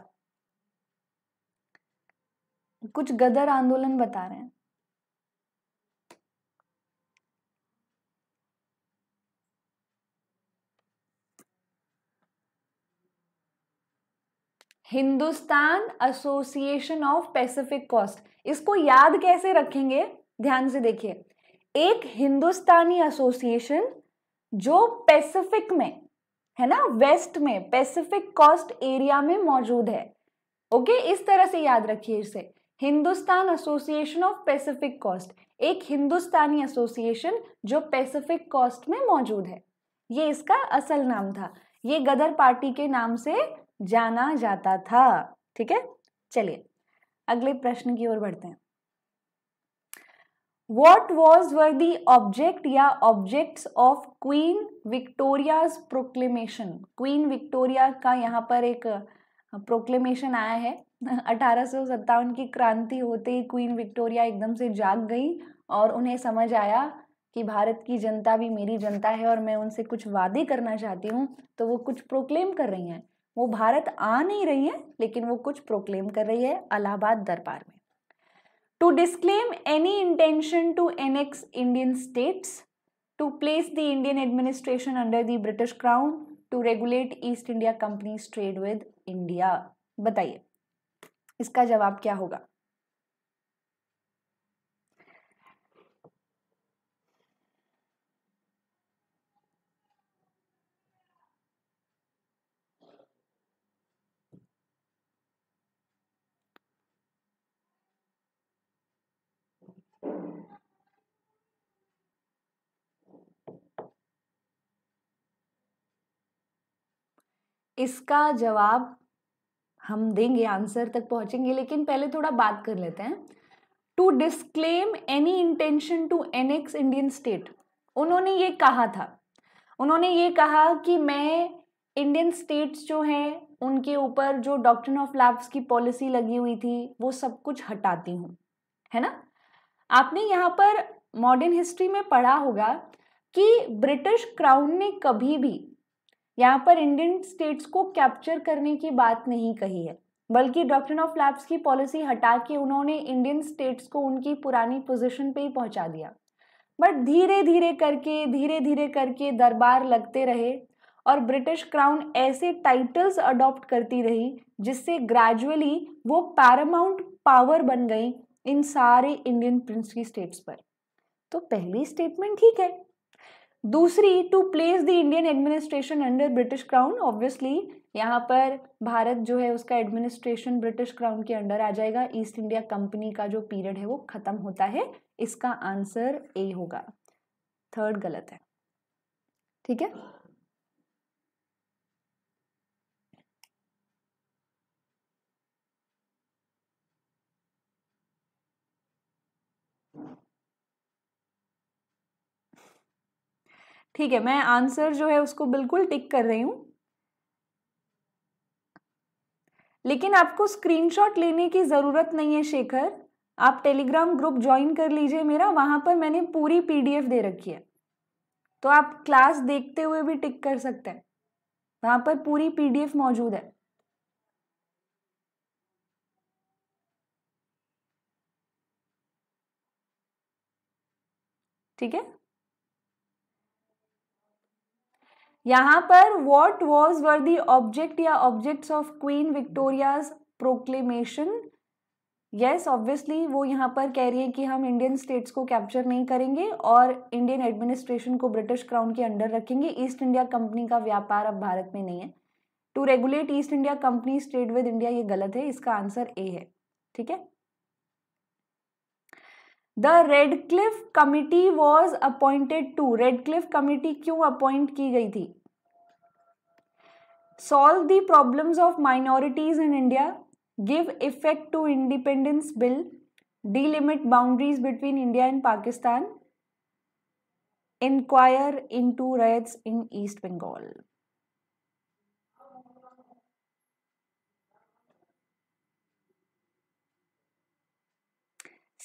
[SPEAKER 1] कुछ गदर आंदोलन बता रहे हैं Hindustan association of Pacific coast इसको याद कैसे रखेंगे ध्यान से देखिए एक हिंदुस्तानी एसोसिएशन जो पैसिफिक में है ना वेस्ट में पैसिफिक कोस्ट एरिया में मौजूद है ओके इस तरह से याद रखिए इसे Hindustan association of Pacific coast एक हिंदुस्तानी एसोसिएशन जो पैसिफिक कोस्ट में मौजूद है ये इसका असल नाम था ये गदर पार्टी के नाम से जाना जाता था ठीक है चलिए अगले प्रश्न की ओर बढ़ते हैं what was were the object या object of Queen Victoria proclamation Queen Victoria का यहाँ पर एक प्रोक्लेमेशन आया है अठारह की क्रांति होते ही क्वीन विक्टोरिया एकदम से जाग गई और उन्हें समझ आया कि भारत की जनता भी मेरी जनता है और मैं उनसे कुछ वादे करना चाहती हूँ तो वो कुछ प्रोक्लेम कर रही हैं वो भारत आ नहीं रही है लेकिन वो कुछ प्रोक्लेम कर रही है अलाहाबाद दरबार में to disclaim any intention to annex Indian states to place the Indian administration under the British crown to regulate East India companies trade with India बताइए इसका जवाब क्या होगा इसका जवाब हम देंगे आंसर तक पहुंचेंगे लेकिन पहले थोड़ा बात कर लेते हैं to disclaim any intention to annex Indian state उन्होंने ये कहा था उन्होंने ये कहा कि मैं इंडियन स्टेट्स जो हैं उनके ऊपर जो डॉक्टर ऑफ लैब्स की पॉलिसी लगी हुई थी वो सब कुछ हटाती हूँ है ना आपने यहाँ पर मॉडर्न हिस्ट्री में पढ़ा होगा कि ब्रिटिश क्राउन ने कभी भी यहाँ पर इंडियन स्टेट्स को कैप्चर करने की बात नहीं कही है बल्कि डॉक्ट्रिन ऑफ लैब्स की पॉलिसी हटा के उन्होंने इंडियन स्टेट्स को उनकी पुरानी पोजिशन पे ही पहुँचा दिया बट धीरे धीरे करके धीरे धीरे करके दरबार लगते रहे और ब्रिटिश क्राउन ऐसे टाइटल्स अडॉप्ट करती रही जिससे ग्रेजुअली वो पैरामाउंट पावर बन गई इन सारे इंडियन प्रिंस की स्टेट्स पर तो पहली स्टेटमेंट ठीक है दूसरी to place the Indian administration under British crown obviously यहाँ पर भारत जो है उसका एडमिनिस्ट्रेशन ब्रिटिश क्राउन के अंडर आ जाएगा ईस्ट इंडिया कंपनी का जो पीरियड है वो ख़त्म होता है इसका आंसर ए होगा थर्ड गलत है ठीक है ठीक है मैं आंसर जो है उसको बिल्कुल टिक कर रही हूँ लेकिन आपको स्क्रीनशॉट लेने की ज़रूरत नहीं है शेखर आप टेलीग्राम ग्रुप ज्वाइन कर लीजिए मेरा वहां पर मैंने पूरी पीडीएफ दे रखी है तो आप क्लास देखते हुए भी टिक कर सकते हैं वहां पर पूरी पीडीएफ मौजूद है ठीक है यहाँ पर what was were the object या objects of Queen Victoria proclamation yes obviously वो यहाँ पर कह रही है कि हम इंडियन स्टेट्स को कैप्चर नहीं करेंगे और इंडियन एडमिनिस्ट्रेशन को ब्रिटिश क्राउन के अंडर रखेंगे ईस्ट इंडिया कंपनी का व्यापार अब भारत में नहीं है to regulate East India company trade with India ये गलत है इसका आंसर ए है ठीक है The Redcliffe Committee was appointed to Redcliffe Committee. क्यों appoint की गई थी solve the problems of minorities in India, give effect to independence bill, delimit boundaries between India and Pakistan, inquire into riots in East Bengal.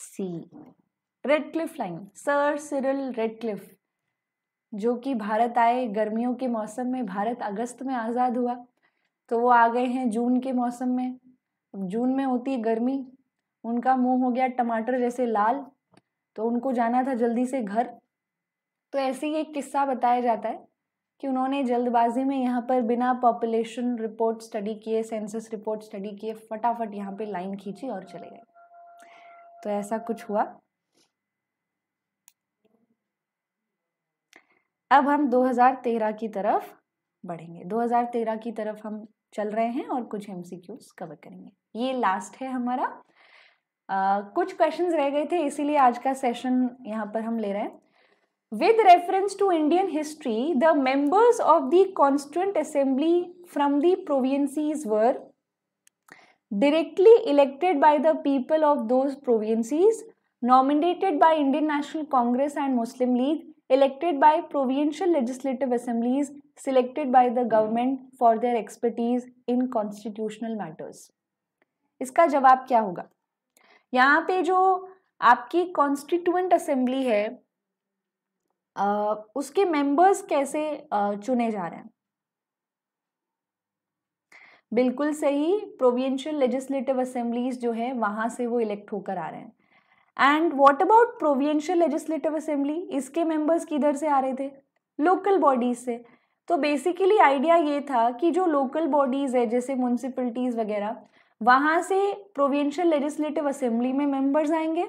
[SPEAKER 1] See. Radcliffe line Sir Cyril Radcliffe जो कि भारत आए गर्मियों के मौसम में भारत अगस्त में आज़ाद हुआ तो वो आ गए हैं जून के मौसम में जून में होती है गर्मी उनका मुंह हो गया टमाटर जैसे लाल तो उनको जाना था जल्दी से घर तो ऐसे ही एक किस्सा बताया जाता है कि उन्होंने जल्दबाजी में यहाँ पर बिना पॉपुलेशन रिपोर्ट स्टडी किए सेंसस रिपोर्ट स्टडी किए फटाफट यहाँ पे लाइन खींची और चले गए तो ऐसा कुछ हुआ अब हम 2013 की तरफ बढ़ेंगे 2013 की तरफ हम चल रहे हैं और कुछ एम कवर करेंगे ये लास्ट है हमारा आ, कुछ क्वेश्चंस रह गए थे इसीलिए आज का सेशन यहाँ पर हम ले रहे हैं with reference to Indian history the members of the constituent assembly from the provinces were directly elected by the people of those provinces nominated by Indian National Congress and Muslim League elected by provincial legislative assemblies selected by the government for their expertise in constitutional matters. इसका जवाब क्या होगा यहाँ पे जो आपकी constituent assembly है आ, उसके मेंबर्स कैसे आ, चुने जा रहे हैं बिल्कुल सही प्रोविंशियल लेजिस्लेटिव असेंबलीज जो है वहाँ से वो इलेक्ट होकर आ रहे हैं and what about provincial legislative assembly इसके मेंबर्स किधर से आ रहे थे लोकल बॉडीज से तो बेसिकली आइडिया ये था कि जो लोकल बॉडीज़ है जैसे म्यूनसिपलिटीज़ वगैरह वहाँ से प्रोविंशियल लेजिस्लेटिव असेंबली में मेंबर्स आएंगे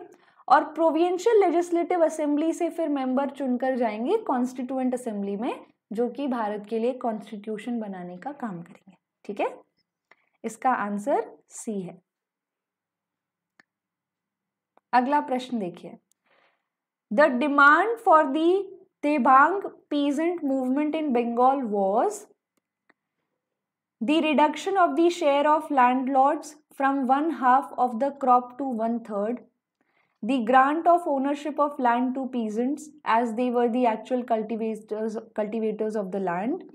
[SPEAKER 1] और प्रोविंशियल लेजिस्लेटिव असेंबली से फिर मेंबर चुनकर जाएंगे कॉन्स्टिट्यूएंट असेंबली में जो कि भारत के लिए कॉन्स्टिट्यूशन बनाने का काम करेंगे ठीक है इसका आंसर सी है अगला प्रश्न देखिए The demand for the Tebhaga peasant movement in Bengal was the reduction of the share of landlords from one half of the crop to one third, the grant of ownership of land to peasants as they were the actual cultivators, cultivators of the land,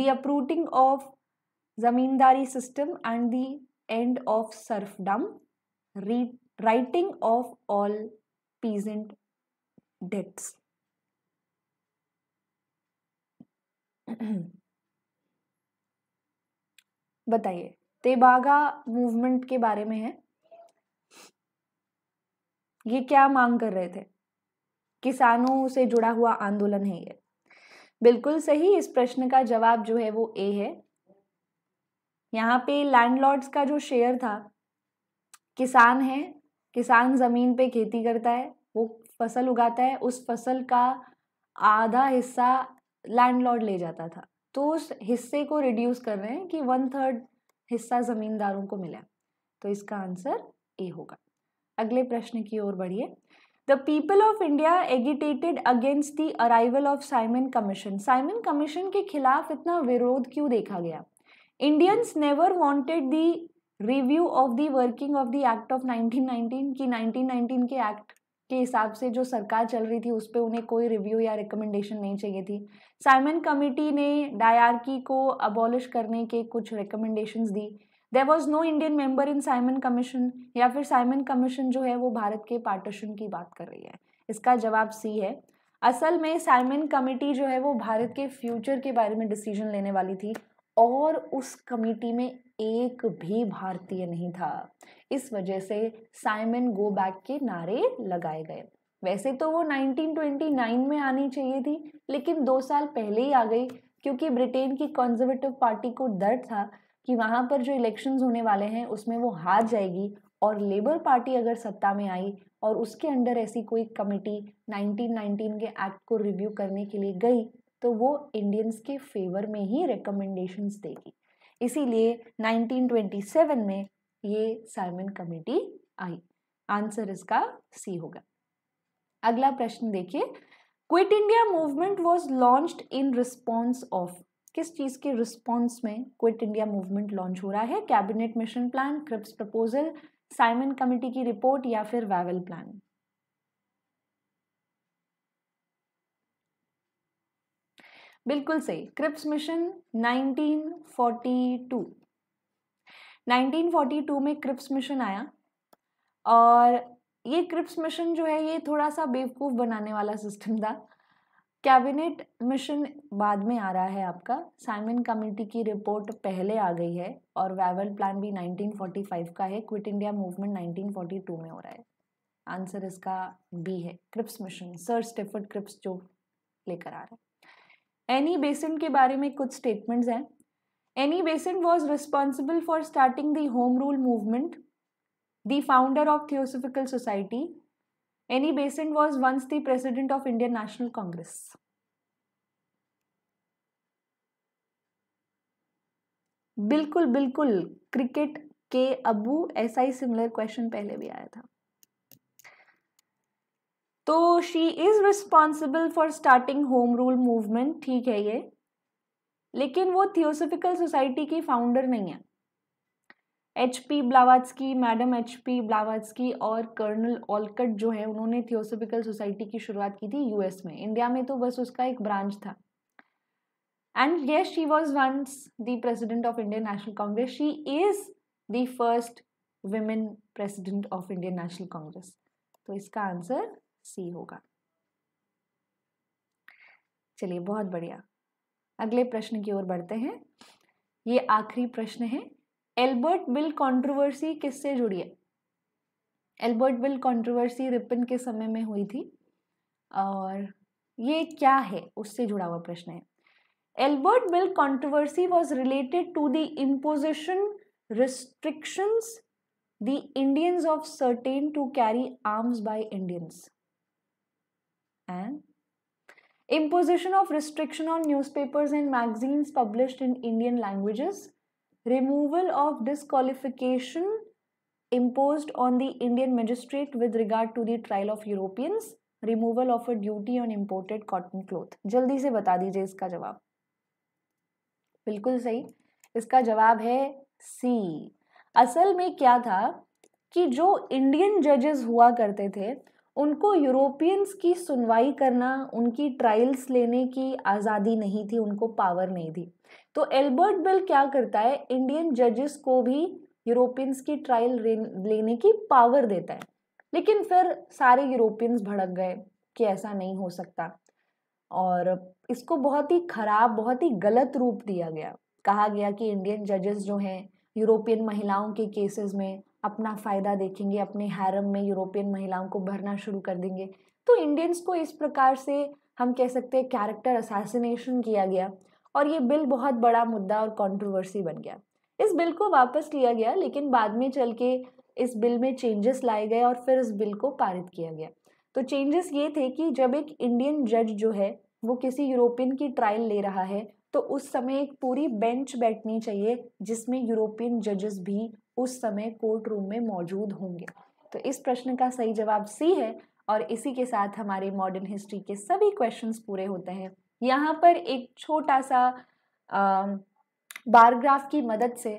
[SPEAKER 1] the uprooting of zamindari system and the end of serfdom. Read writing off all peasant debts बताइए Tebhaga movement के बारे में है ये क्या मांग कर रहे थे किसानों से जुड़ा हुआ आंदोलन है ये बिल्कुल सही इस प्रश्न का जवाब जो है वो ए है यहाँ पे लैंडलॉर्ड्स का जो शेयर था किसान है किसान ज़मीन पे खेती करता है वो फसल उगाता है उस फसल का आधा हिस्सा लैंडलॉर्ड ले जाता था तो उस हिस्से को रिड्यूस कर रहे हैं कि वन थर्ड हिस्सा ज़मींदारों को मिला तो इसका आंसर ए होगा अगले प्रश्न की ओर बढ़िए the people of India agitated against the arrival of Simon commission Simon commission के खिलाफ इतना विरोध क्यों देखा गया Indians never wanted the review of the working of the act of 1919 की 1919 के एक्ट के हिसाब से जो सरकार चल रही थी उस पर उन्हें कोई रिव्यू या रिकमेंडेशन नहीं चाहिए थी साइमन कमेटी ने डायरकी को अबॉलिश करने के कुछ रिकमेंडेशंस दी there was no Indian member in Simon commission या फिर साइमन कमीशन जो है वो भारत के पार्टीशन की बात कर रही है इसका जवाब सी है असल में साइमन कमेटी जो है वो भारत के फ्यूचर के बारे में डिसीजन लेने वाली थी और उस कमेटी में एक भी भारतीय नहीं था इस वजह से साइमन गो बैक के नारे लगाए गए वैसे तो वो 1929 में आनी चाहिए थी लेकिन दो साल पहले ही आ गई क्योंकि ब्रिटेन की कंजर्वेटिव पार्टी को डर था कि वहाँ पर जो इलेक्शंस होने वाले हैं उसमें वो हार जाएगी और लेबर पार्टी अगर सत्ता में आई और उसके अंडर ऐसी कोई कमेटी 1919 के एक्ट को रिव्यू करने के लिए गई तो वो इंडियंस के फेवर में ही रिकमेंडेशंस देगी इसीलिए 1927 में ये साइमन कमेटी आई आंसर इसका सी होगा अगला प्रश्न देखिए Quit India movement was launched in response of किस चीज़ के रिस्पॉन्स में क्विट इंडिया मूवमेंट लॉन्च हो रहा है cabinet mission plan Cripps proposal Simon committee की रिपोर्ट या फिर वैवल प्लान बिल्कुल सही क्रिप्स मिशन 1942 1942 में क्रिप्स मिशन आया और ये क्रिप्स मिशन जो है ये थोड़ा सा बेवकूफ़ बनाने वाला सिस्टम था कैबिनेट मिशन बाद में आ रहा है आपका साइमन कमेटी की रिपोर्ट पहले आ गई है और वेवल प्लान भी 1945 का है क्विट इंडिया मूवमेंट 1942 में हो रहा है आंसर इसका बी है Cripps mission Sir Stafford Cripps जो लेकर आ रहा है एनी बेसिन के बारे में कुछ स्टेटमेंट्स हैं Annie Besant was responsible for starting the home rule movement the founder of theosophical society Annie Besant was once the president of Indian National Congress बिल्कुल बिल्कुल क्रिकेट के अबू ऐसा ही सिमिलर क्वेश्चन पहले भी आया था तो she is responsible for starting home rule movement ठीक है ये लेकिन वो थियोसोफिकल सोसाइटी की फाउंडर नहीं है एच पी की मैडम एच पी की और कर्नल ऑलकट जो है उन्होंने थियोसोफिकल सोसाइटी की शुरुआत की थी यूएस में इंडिया में तो बस उसका एक ब्रांच था एंड ये she was once the president of Indian National Congress she is the first women president of Indian National Congress तो इसका आंसर सी होगा चलिए बहुत बढ़िया अगले प्रश्न की ओर बढ़ते हैं ये आखिरी प्रश्न है एल्बर्ट बिल कंट्रोवर्सी किससे जुड़ी है एल्बर्ट बिल कंट्रोवर्सी रिपन के समय में हुई थी और ये क्या है उससे जुड़ा हुआ प्रश्न है Ilbert Bill controversy was related to the imposition restrictions the Indians of certain to carry arms by Indians and imposition of restriction on newspapers and magazines published in Indian languages, removal of disqualification imposed on the Indian magistrate with regard to the trial of Europeans, removal of a duty on imported cotton cloth. jaldi se bata dijiye iska jawab bilkul sahi iska jawab hai c asal mein kya tha कि जो Indian जजेस हुआ करते थे उनको Europeans की सुनवाई करना उनकी ट्रायल्स लेने की आज़ादी नहीं थी उनको पावर नहीं थी तो एल्बर्ट बिल क्या करता है इंडियन जजेस को भी यूरोपियंस की ट्रायल लेने की पावर देता है लेकिन फिर सारे यूरोपियंस भड़क गए कि ऐसा नहीं हो सकता और इसको बहुत ही ख़राब बहुत ही गलत रूप दिया गया कहा गया कि इंडियन जजेस जो हैं यूरोपियन महिलाओं के केसेस में अपना फ़ायदा देखेंगे अपने हैरम में यूरोपियन महिलाओं को भरना शुरू कर देंगे तो इंडियंस को इस प्रकार से हम कह सकते हैं कैरेक्टर असासिनेशन किया गया और ये बिल बहुत बड़ा मुद्दा और कंट्रोवर्सी बन गया इस बिल को वापस लिया गया लेकिन बाद में चल के इस बिल में चेंजेस लाए गए और फिर इस बिल को पारित किया गया तो चेंजेस ये थे कि जब एक इंडियन जज जो है वो किसी यूरोपियन की ट्रायल ले रहा है तो उस समय एक पूरी बेंच बैठनी चाहिए जिसमें यूरोपियन जजेस भी उस समय कोर्ट रूम में मौजूद होंगे तो इस प्रश्न का सही जवाब सी है और इसी के साथ हमारे मॉडर्न हिस्ट्री के सभी क्वेश्चंस पूरे होते हैं यहाँ पर एक छोटा सा बारग्राफ की मदद से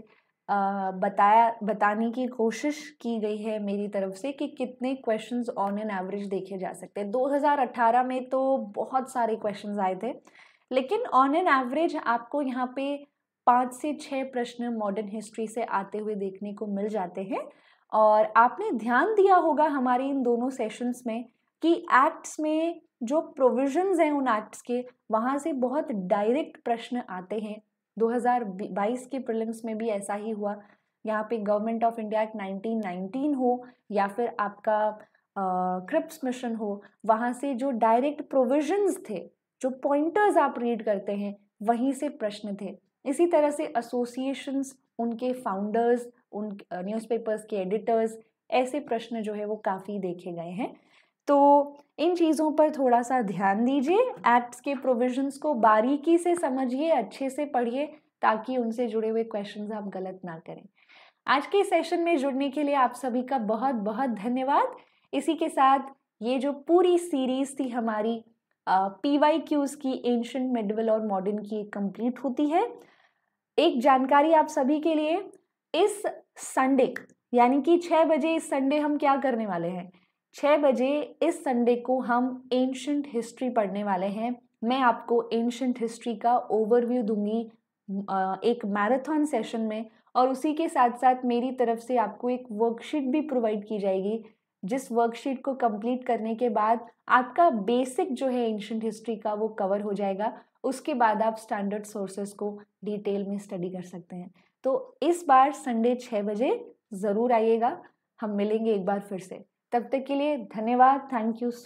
[SPEAKER 1] आ, बताया बताने की कोशिश की गई है मेरी तरफ से कि कितने क्वेश्चंस ऑन एन एवरेज देखे जा सकते हैं 2018 में तो बहुत सारे क्वेश्चंस आए थे लेकिन ऑन एन एवरेज आपको यहाँ पे पाँच से छः प्रश्न मॉडर्न हिस्ट्री से आते हुए देखने को मिल जाते हैं और आपने ध्यान दिया होगा हमारे इन दोनों सेशंस में कि एक्ट्स में जो प्रोविजंस हैं उन एक्ट्स के वहाँ से बहुत डायरेक्ट प्रश्न आते हैं 2022 के प्रिलिम्स में भी ऐसा ही हुआ यहाँ पे गवर्नमेंट ऑफ इंडिया एक्ट 1919 हो या फिर आपका क्रिप्स मिशन हो वहाँ से जो डायरेक्ट प्रोविजंस थे जो पॉइंटर्स आप रीड करते हैं वहीं से प्रश्न थे इसी तरह से एसोसिएशंस उनके फाउंडर्स उन न्यूज़पेपर्स के एडिटर्स ऐसे प्रश्न जो है वो काफ़ी देखे गए हैं तो इन चीज़ों पर थोड़ा सा ध्यान दीजिए एक्ट्स के प्रोविजंस को बारीकी से समझिए अच्छे से पढ़िए ताकि उनसे जुड़े हुए क्वेश्चंस आप गलत ना करें आज के सेशन में जुड़ने के लिए आप सभी का बहुत बहुत धन्यवाद इसी के साथ ये जो पूरी सीरीज़ थी हमारी पी वाई क्यूज़ की एंशंट मेडिवल और मॉडर्न की कंप्लीट होती है एक जानकारी आप सभी के लिए इस संडे यानी कि छः बजे इस संडे हम क्या करने वाले हैं छः बजे इस संडे को हम एंशंट हिस्ट्री पढ़ने वाले हैं मैं आपको एंशंट हिस्ट्री का ओवरव्यू दूंगी एक मैराथन सेशन में और उसी के साथ साथ मेरी तरफ से आपको एक वर्कशीट भी प्रोवाइड की जाएगी जिस वर्कशीट को कंप्लीट करने के बाद आपका बेसिक जो है एंशंट हिस्ट्री का वो कवर हो जाएगा उसके बाद आप स्टैंडर्ड सोर्सेज को डिटेल में स्टडी कर सकते हैं तो इस बार संडे छः बजे ज़रूर आइएगा हम मिलेंगे एक बार फिर से तब तक के लिए धन्यवाद थैंक यू सो